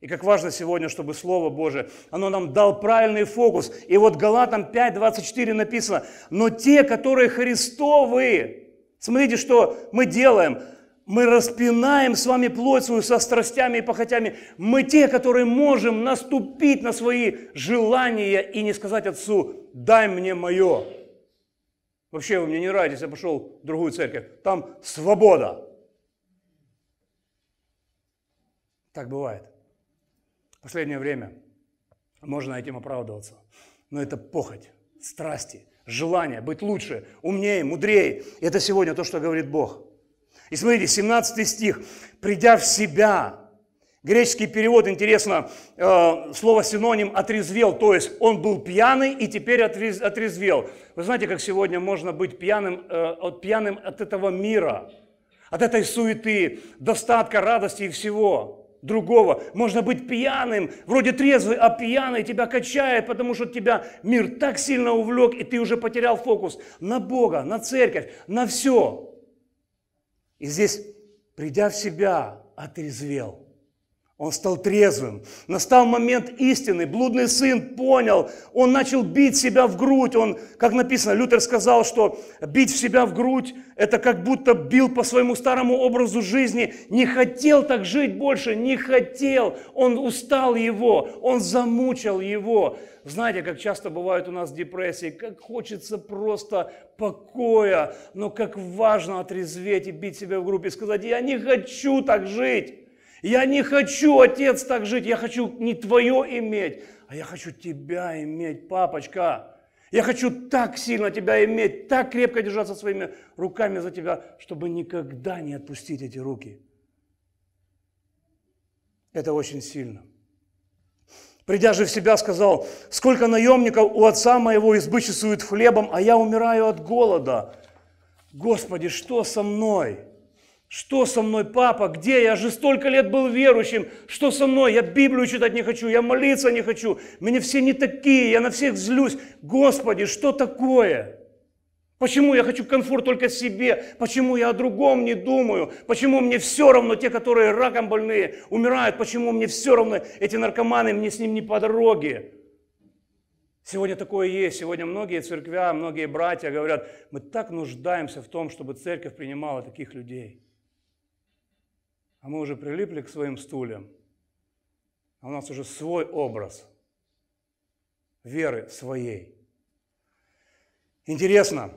И как важно сегодня, чтобы Слово Божие, оно нам дал правильный фокус. И вот Галатам 5:24 написано, но те, которые Христовы, смотрите, что мы делаем, мы распинаем с вами плоть свою со страстями и похотями. Мы те, которые можем наступить на свои желания и не сказать Отцу, дай мне мое. Вообще вы мне не нравитесь, я пошел в другую церковь. Там свобода. Так бывает. В последнее время можно этим оправдываться. Но это похоть, страсти, желание быть лучше, умнее, мудрее. Это сегодня то, что говорит Бог. И смотрите, 17 стих. «Придя в себя, Греческий перевод, интересно, э, слово синоним «отрезвел», то есть он был пьяный и теперь отрезвел. Вы знаете, как сегодня можно быть пьяным, э, пьяным от этого мира, от этой суеты, достатка, радости и всего другого. Можно быть пьяным, вроде трезвый, а пьяный тебя качает, потому что тебя мир так сильно увлек, и ты уже потерял фокус на Бога, на церковь, на все. И здесь, придя в себя, отрезвел – он стал трезвым. Настал момент истины. Блудный сын понял. Он начал бить себя в грудь. Он, как написано, Лютер сказал, что бить в себя в грудь – это как будто бил по своему старому образу жизни. Не хотел так жить больше, не хотел. Он устал его, он замучил его. Знаете, как часто бывают у нас депрессии, как хочется просто покоя, но как важно отрезветь и бить себя в грудь и сказать, я не хочу так жить. Я не хочу, отец, так жить. Я хочу не твое иметь, а я хочу тебя иметь, папочка. Я хочу так сильно тебя иметь, так крепко держаться своими руками за тебя, чтобы никогда не отпустить эти руки. Это очень сильно. Придя же в себя, сказал, сколько наемников у отца моего избы хлебом, а я умираю от голода. Господи, что со мной? Что со мной, папа? Где я? Я же столько лет был верующим. Что со мной? Я Библию читать не хочу, я молиться не хочу. Мне все не такие, я на всех злюсь. Господи, что такое? Почему я хочу комфорт только себе? Почему я о другом не думаю? Почему мне все равно те, которые раком больные, умирают? Почему мне все равно эти наркоманы, мне с ним не по дороге? Сегодня такое есть. Сегодня многие церквя, многие братья говорят, мы так нуждаемся в том, чтобы церковь принимала таких людей. А мы уже прилипли к своим стульям. А у нас уже свой образ веры своей. Интересно.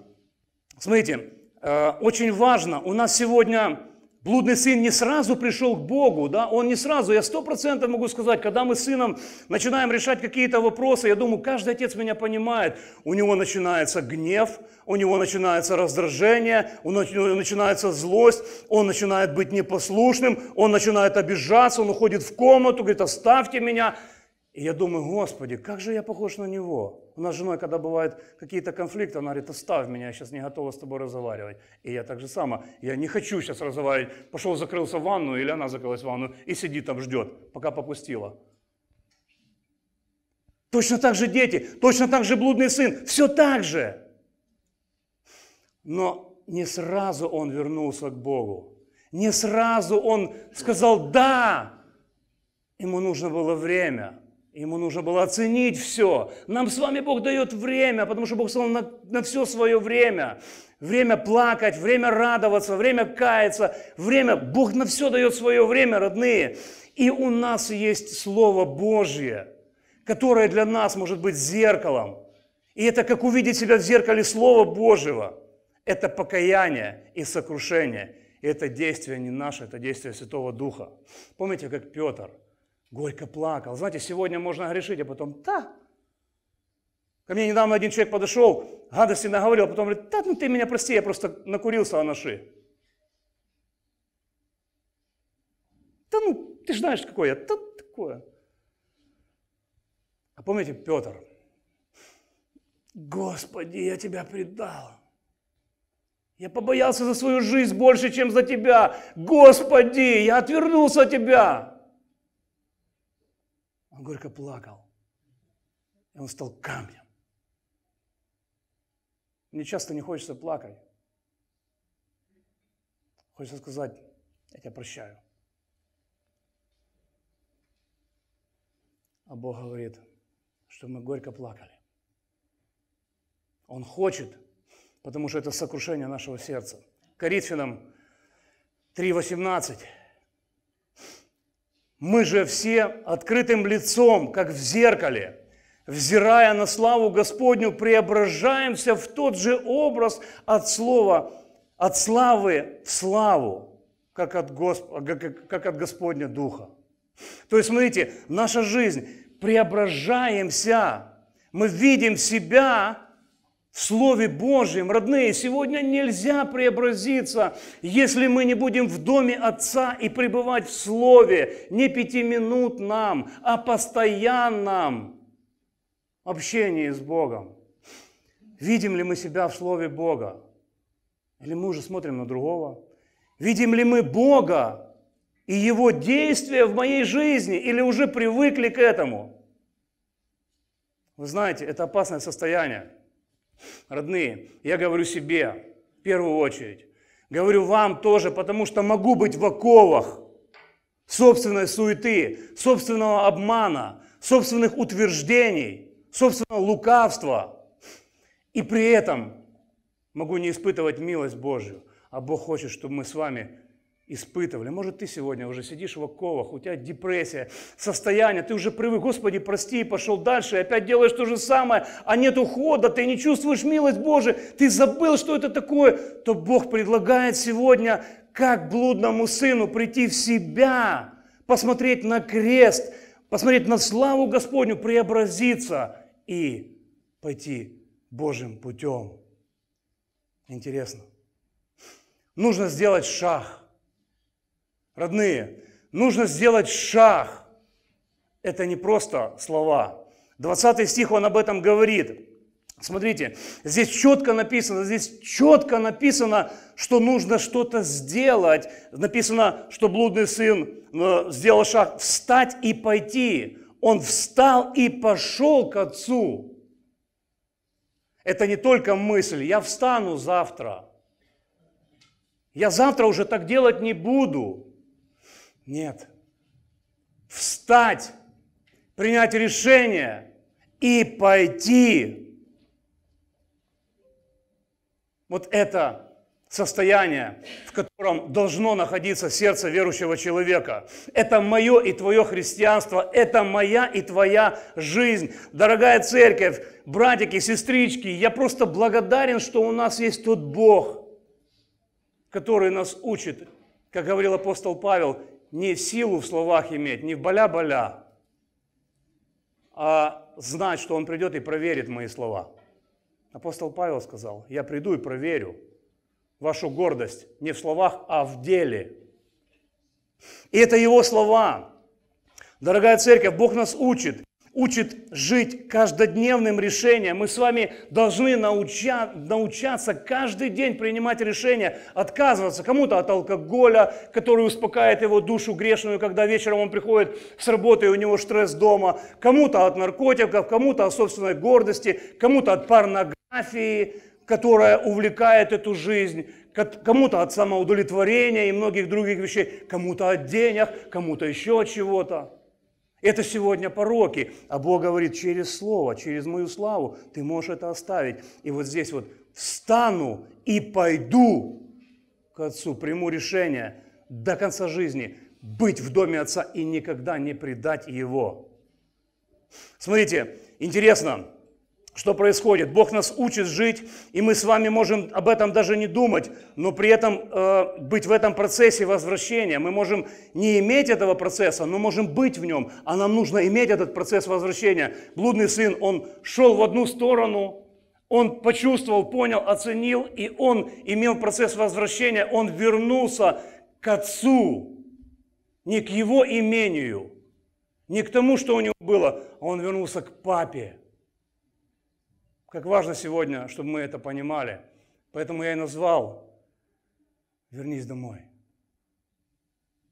Смотрите, э, очень важно, у нас сегодня Блудный сын не сразу пришел к Богу, да, он не сразу, я сто процентов могу сказать, когда мы с сыном начинаем решать какие-то вопросы, я думаю, каждый отец меня понимает, у него начинается гнев, у него начинается раздражение, у него начинается злость, он начинает быть непослушным, он начинает обижаться, он уходит в комнату, говорит, оставьте меня. И я думаю, Господи, как же я похож на него. У нас с женой, когда бывают какие-то конфликты, она говорит, оставь меня, я сейчас не готова с тобой разговаривать. И я так же сама, я не хочу сейчас разговаривать. Пошел, закрылся в ванну, или она закрылась в ванну, и сидит там, ждет, пока попустила. Точно так же дети, точно так же блудный сын, все так же. Но не сразу он вернулся к Богу. Не сразу он сказал «да». Ему нужно было время – Ему нужно было оценить все. Нам с вами Бог дает время, потому что Бог сказал на, на все свое время. Время плакать, время радоваться, время каяться, время. Бог на все дает свое время, родные. И у нас есть Слово Божье, которое для нас может быть зеркалом. И это как увидеть себя в зеркале Слова Божьего. Это покаяние и сокрушение. И это действие не наше, это действие Святого Духа. Помните, как Петр – горько плакал. Знаете, сегодня можно грешить, а потом «да». Ко мне недавно один человек подошел, гадости наговорил, а потом говорит, да, ну ты меня прости, я просто накурился анаши. Да ну, ты же знаешь, какой я, да такое. А помните Петр? Господи, я тебя предал. Я побоялся за свою жизнь больше, чем за тебя. Господи, я отвернулся от тебя горько плакал. И он стал камнем. Мне часто не хочется плакать. Хочется сказать, я тебя прощаю. А Бог говорит, что мы горько плакали. Он хочет, потому что это сокрушение нашего сердца. Коринфянам 3.18. Мы же все открытым лицом, как в зеркале, взирая на славу Господню, преображаемся в тот же образ от слова, от славы в славу, как от, Госп... как от Господня Духа. То есть, смотрите, наша жизнь, преображаемся, мы видим себя в Слове Божьем. Родные, сегодня нельзя преобразиться, если мы не будем в доме Отца и пребывать в Слове не пяти минут нам, а постоянном общении с Богом. Видим ли мы себя в Слове Бога? Или мы уже смотрим на другого? Видим ли мы Бога и Его действия в моей жизни? Или уже привыкли к этому? Вы знаете, это опасное состояние – Родные, я говорю себе в первую очередь. Говорю вам тоже, потому что могу быть в оковах собственной суеты, собственного обмана, собственных утверждений, собственного лукавства. И при этом могу не испытывать милость Божью. А Бог хочет, чтобы мы с вами испытывали. Может, ты сегодня уже сидишь в оковах, у тебя депрессия, состояние, ты уже привык, Господи, прости, пошел дальше, и опять делаешь то же самое, а нет ухода, ты не чувствуешь милость Божию, ты забыл, что это такое, то Бог предлагает сегодня, как блудному сыну, прийти в себя, посмотреть на крест, посмотреть на славу Господню, преобразиться и пойти Божьим путем. Интересно. Нужно сделать шаг – Родные, нужно сделать шаг. Это не просто слова. 20 стих он об этом говорит. Смотрите, здесь четко написано, здесь четко написано, что нужно что-то сделать. Написано, что блудный сын э, сделал шаг встать и пойти. Он встал и пошел к отцу. Это не только мысль, я встану завтра. Я завтра уже так делать не буду. Нет. Встать, принять решение и пойти. Вот это состояние, в котором должно находиться сердце верующего человека. Это мое и твое христианство, это моя и твоя жизнь. Дорогая церковь, братики, сестрички, я просто благодарен, что у нас есть тот Бог, который нас учит, как говорил апостол Павел, не силу в словах иметь, не в боля-боля, а знать, что Он придет и проверит мои слова. Апостол Павел сказал, я приду и проверю вашу гордость не в словах, а в деле. И это его слова. Дорогая церковь, Бог нас учит учит жить каждодневным решением. Мы с вами должны науча, научаться каждый день принимать решения, отказываться кому-то от алкоголя, который успокаивает его душу грешную, когда вечером он приходит с работы и у него стресс дома, кому-то от наркотиков, кому-то от собственной гордости, кому-то от порнографии, которая увлекает эту жизнь, кому-то от самоудовлетворения и многих других вещей, кому-то от денег, кому-то еще от чего-то. Это сегодня пороки. А Бог говорит, через Слово, через мою славу ты можешь это оставить. И вот здесь вот встану и пойду к Отцу, приму решение до конца жизни быть в доме Отца и никогда не предать Его. Смотрите, интересно, что происходит. Бог нас учит жить, и мы с вами можем об этом даже не думать, но при этом э, быть в этом процессе возвращения. Мы можем не иметь этого процесса, но можем быть в нем, а нам нужно иметь этот процесс возвращения. Блудный сын, он шел в одну сторону, он почувствовал, понял, оценил, и он имел процесс возвращения, он вернулся к отцу, не к его имению, не к тому, что у него было, а он вернулся к папе – как важно сегодня, чтобы мы это понимали. Поэтому я и назвал «Вернись домой».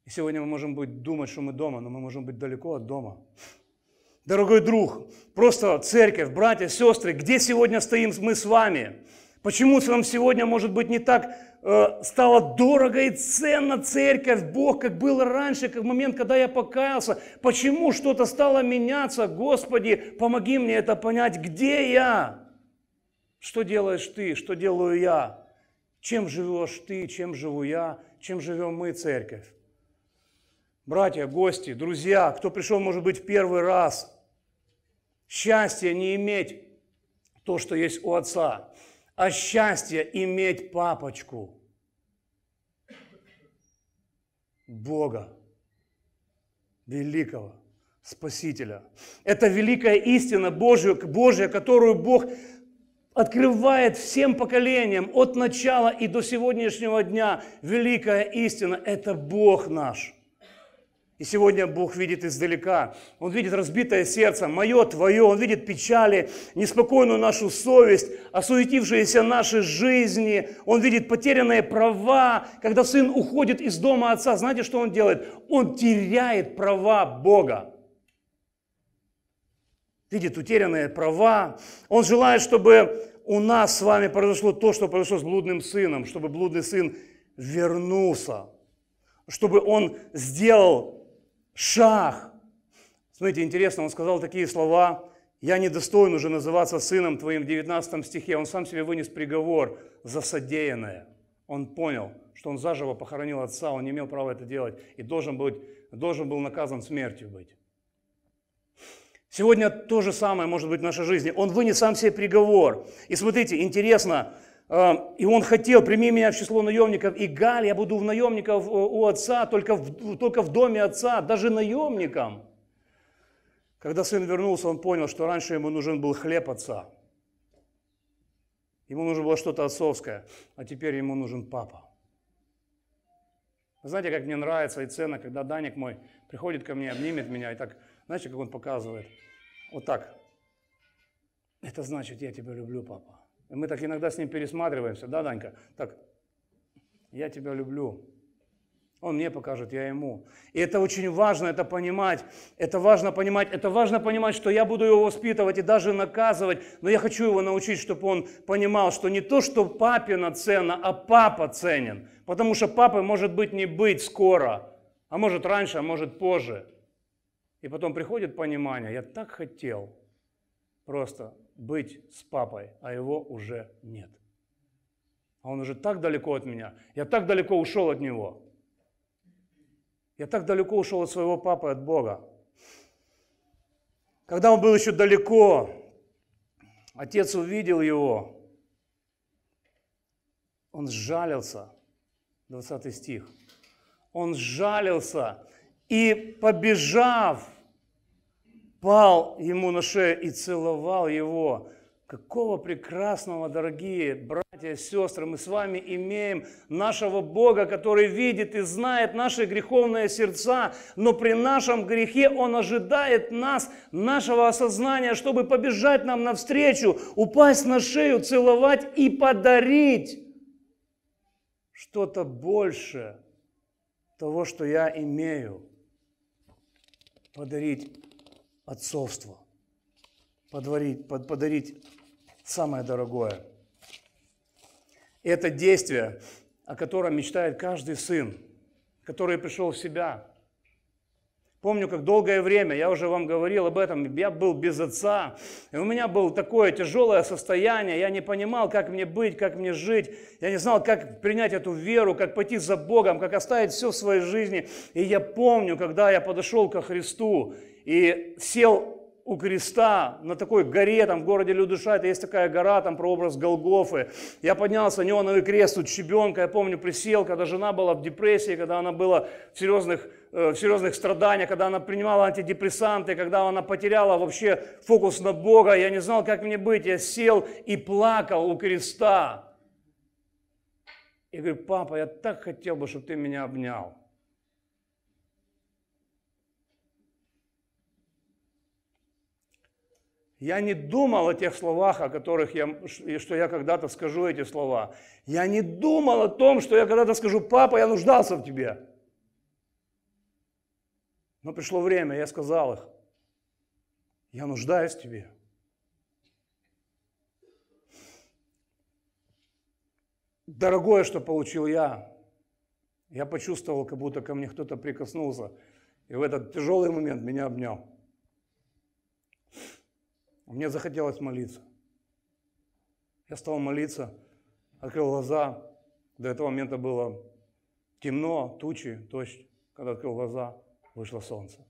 И сегодня мы можем быть, думать, что мы дома, но мы можем быть далеко от дома. Дорогой друг, просто церковь, братья, сестры, где сегодня стоим мы с вами? Почему нам сегодня, может быть, не так э, стало дорого и ценно церковь, Бог, как было раньше, как в момент, когда я покаялся? Почему что-то стало меняться? Господи, помоги мне это понять, где я? Что делаешь ты, что делаю я, чем живешь ты, чем живу я, чем живем мы, церковь. Братья, гости, друзья, кто пришел, может быть, в первый раз, счастье не иметь то, что есть у отца, а счастье иметь папочку, Бога, великого Спасителя. Это великая истина Божья, Божья которую Бог открывает всем поколениям от начала и до сегодняшнего дня великая истина – это Бог наш. И сегодня Бог видит издалека. Он видит разбитое сердце, мое, твое. Он видит печали, неспокойную нашу совесть, осуетившиеся наши жизни. Он видит потерянные права. Когда сын уходит из дома отца, знаете, что он делает? Он теряет права Бога видит утерянные права. Он желает, чтобы у нас с вами произошло то, что произошло с блудным сыном, чтобы блудный сын вернулся, чтобы он сделал шаг. Смотрите, интересно, он сказал такие слова, «Я недостоин уже называться сыном твоим» в 19 стихе. Он сам себе вынес приговор за содеянное. Он понял, что он заживо похоронил отца, он не имел права это делать и должен, быть, должен был наказан смертью быть. Сегодня то же самое может быть в нашей жизни. Он вынес сам себе приговор. И смотрите, интересно, э, и он хотел, прими меня в число наемников, и Галь, я буду в наемников э, у отца, только в, только в доме отца, даже наемником. Когда сын вернулся, он понял, что раньше ему нужен был хлеб отца. Ему нужно было что-то отцовское, а теперь ему нужен папа. знаете, как мне нравится и ценно, когда Даник мой приходит ко мне, обнимет меня и так знаете, как он показывает? Вот так. Это значит, я тебя люблю, папа. И мы так иногда с ним пересматриваемся, да, Данька? Так, я тебя люблю. Он мне покажет, я ему. И это очень важно, это понимать. Это важно понимать. Это важно понимать, что я буду его воспитывать и даже наказывать. Но я хочу его научить, чтобы он понимал, что не то, что папина цена, а папа ценен. Потому что папы может быть не быть скоро, а может раньше, а может позже. И потом приходит понимание, я так хотел просто быть с папой, а его уже нет. А он уже так далеко от меня, я так далеко ушел от него. Я так далеко ушел от своего папы, от Бога. Когда он был еще далеко, отец увидел его, он сжалился, 20 стих, он сжалился и, побежав, пал ему на шею и целовал его. Какого прекрасного, дорогие братья, сестры, мы с вами имеем нашего Бога, который видит и знает наши греховные сердца, но при нашем грехе Он ожидает нас, нашего осознания, чтобы побежать нам навстречу, упасть на шею, целовать и подарить что-то больше того, что я имею. Подарить отцовству, подарить, подарить самое дорогое. Это действие, о котором мечтает каждый сын, который пришел в себя. Помню, как долгое время, я уже вам говорил об этом, я был без отца, и у меня было такое тяжелое состояние, я не понимал, как мне быть, как мне жить, я не знал, как принять эту веру, как пойти за Богом, как оставить все в своей жизни. И я помню, когда я подошел ко Христу, и сел у креста на такой горе, там в городе Людыша, это есть такая гора, там про образ Голгофы. Я поднялся, неоновый крест, тут щебенка, я помню, присел, когда жена была в депрессии, когда она была в серьезных, э, в серьезных страданиях, когда она принимала антидепрессанты, когда она потеряла вообще фокус на Бога, я не знал, как мне быть, я сел и плакал у креста. И говорю, папа, я так хотел бы, чтобы ты меня обнял. Я не думал о тех словах, о которых я, что я когда-то скажу эти слова. Я не думал о том, что я когда-то скажу, папа, я нуждался в тебе. Но пришло время, я сказал их, я нуждаюсь в тебе. Дорогое, что получил я, я почувствовал, как будто ко мне кто-то прикоснулся. И в этот тяжелый момент меня обнял. Мне захотелось молиться. Я стал молиться, открыл глаза. До этого момента было темно, тучи, дождь. Когда открыл глаза, вышло солнце.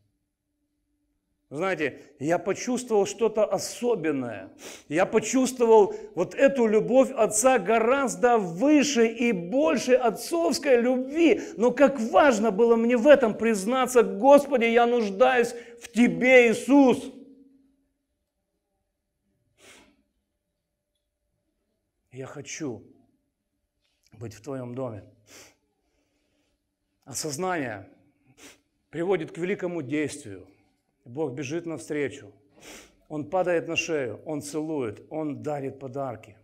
Знаете, я почувствовал что-то особенное. Я почувствовал вот эту любовь отца гораздо выше и больше отцовской любви. Но как важно было мне в этом признаться, Господи, я нуждаюсь в Тебе, Иисус. я хочу быть в Твоем доме. Осознание приводит к великому действию. Бог бежит навстречу. Он падает на шею, он целует, он дарит подарки.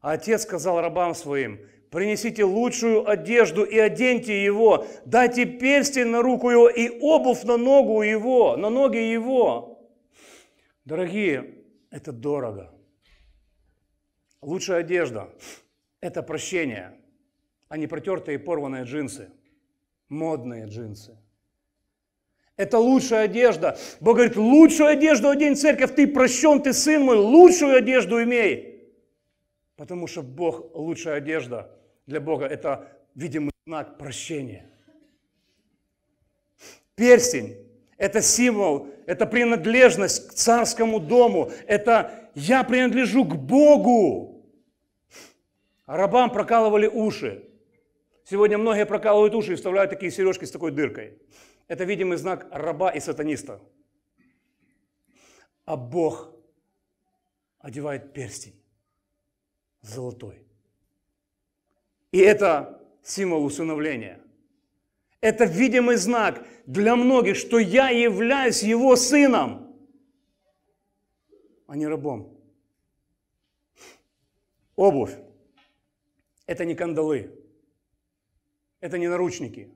А отец сказал рабам своим, принесите лучшую одежду и оденьте его, дайте перстень на руку его и обувь на ногу его, на ноги его. Дорогие, это дорого – Лучшая одежда – это прощение, а не протертые и порванные джинсы, модные джинсы. Это лучшая одежда. Бог говорит, лучшую одежду одень, церковь, ты прощен, ты сын мой, лучшую одежду имей. Потому что Бог, лучшая одежда для Бога – это видимый знак прощения. Перстень – это символ, это принадлежность к царскому дому, это я принадлежу к Богу. А рабам прокалывали уши. Сегодня многие прокалывают уши и вставляют такие сережки с такой дыркой. Это видимый знак раба и сатаниста. А Бог одевает перстень золотой. И это символ усыновления. Это видимый знак для многих, что я являюсь его сыном – а не рабом. Обувь – это не кандалы, это не наручники.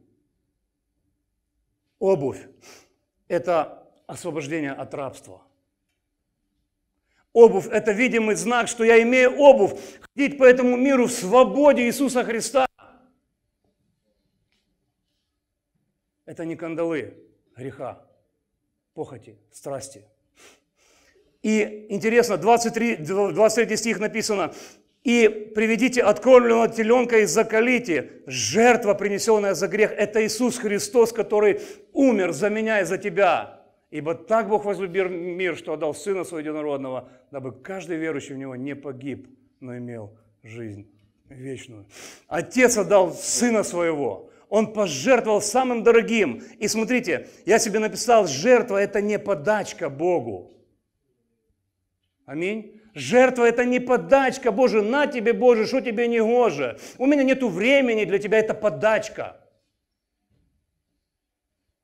Обувь – это освобождение от рабства. Обувь – это видимый знак, что я имею обувь, ходить по этому миру в свободе Иисуса Христа. Это не кандалы греха, похоти, страсти – и интересно, 23, 23 стих написано, «И приведите откормленного теленка и закалите». Жертва, принесенная за грех, это Иисус Христос, который умер за меня и за тебя. Ибо так Бог возлюбил мир, что отдал Сына Своего Единородного, дабы каждый верующий в Него не погиб, но имел жизнь вечную. Отец отдал Сына Своего. Он пожертвовал самым дорогим. И смотрите, я себе написал, жертва – это не подачка Богу. Аминь. Жертва это не подачка, Боже, на тебе, Боже, что тебе не гоже. У меня нету времени для тебя, это подачка.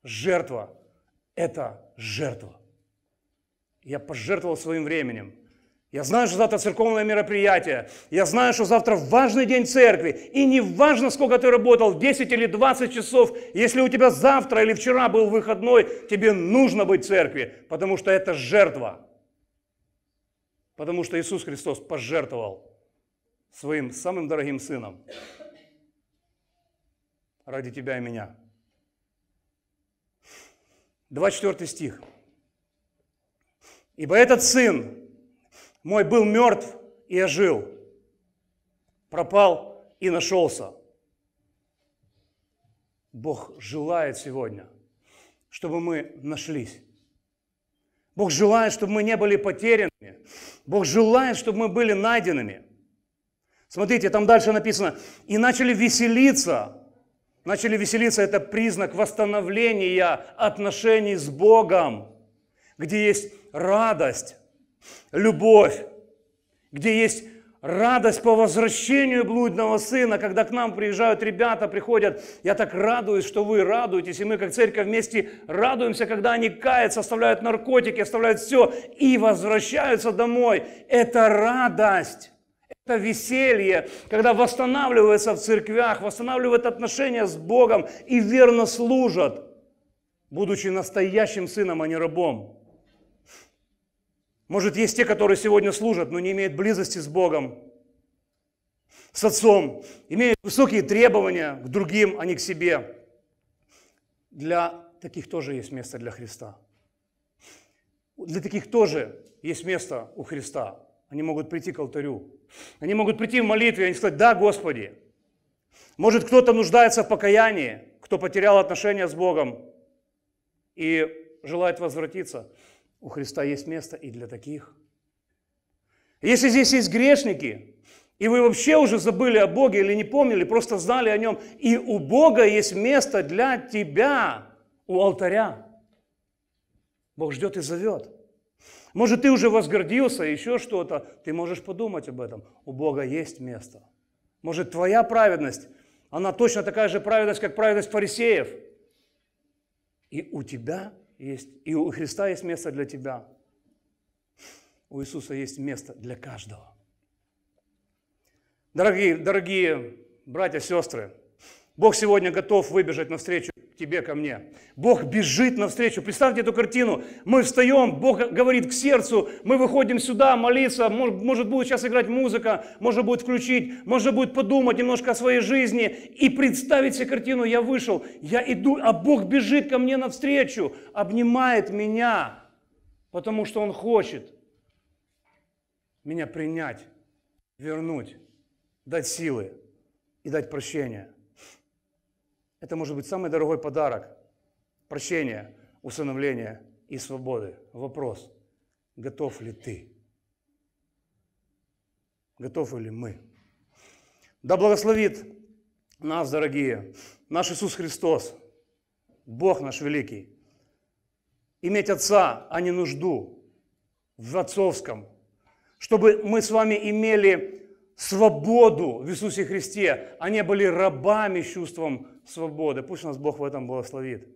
Жертва – это жертва. Я пожертвовал своим временем. Я знаю, что завтра церковное мероприятие. Я знаю, что завтра важный день церкви. И не важно, сколько ты работал, 10 или 20 часов, если у тебя завтра или вчера был выходной, тебе нужно быть в церкви, потому что это жертва. Потому что Иисус Христос пожертвовал своим самым дорогим сыном ради тебя и меня. 24 стих. «Ибо этот сын мой был мертв и ожил, пропал и нашелся». Бог желает сегодня, чтобы мы нашлись. Бог желает, чтобы мы не были потерянными. Бог желает, чтобы мы были найденными. Смотрите, там дальше написано, и начали веселиться. Начали веселиться, это признак восстановления отношений с Богом, где есть радость, любовь, где есть радость по возвращению блудного сына, когда к нам приезжают ребята, приходят, я так радуюсь, что вы радуетесь, и мы как церковь вместе радуемся, когда они каются, оставляют наркотики, оставляют все и возвращаются домой. Это радость. Это веселье, когда восстанавливается в церквях, восстанавливают отношения с Богом и верно служат, будучи настоящим сыном, а не рабом. Может, есть те, которые сегодня служат, но не имеют близости с Богом, с Отцом, имеют высокие требования к другим, а не к себе. Для таких тоже есть место для Христа. Для таких тоже есть место у Христа. Они могут прийти к алтарю. Они могут прийти в молитве, и сказать, да, Господи. Может, кто-то нуждается в покаянии, кто потерял отношения с Богом и желает возвратиться. У Христа есть место и для таких. Если здесь есть грешники, и вы вообще уже забыли о Боге или не помнили, просто знали о Нем, и у Бога есть место для тебя у алтаря. Бог ждет и зовет. Может, ты уже возгордился, еще что-то, ты можешь подумать об этом. У Бога есть место. Может, твоя праведность, она точно такая же праведность, как праведность фарисеев. И у тебя есть, и у Христа есть место для тебя. У Иисуса есть место для каждого. Дорогие, дорогие братья, сестры, Бог сегодня готов выбежать навстречу тебе ко мне. Бог бежит навстречу. Представьте эту картину. Мы встаем, Бог говорит к сердцу, мы выходим сюда молиться, может, может будет сейчас играть музыка, может будет включить, может будет подумать немножко о своей жизни и представить себе картину. Я вышел, я иду, а Бог бежит ко мне навстречу, обнимает меня, потому что Он хочет меня принять, вернуть, дать силы и дать прощение – это может быть самый дорогой подарок. Прощение, усыновление и свободы. Вопрос, готов ли ты? Готовы ли мы? Да благословит нас, дорогие, наш Иисус Христос, Бог наш великий, иметь Отца, а не нужду в отцовском, чтобы мы с вами имели свободу в Иисусе Христе, а не были рабами чувством свободы. Пусть нас Бог в этом благословит.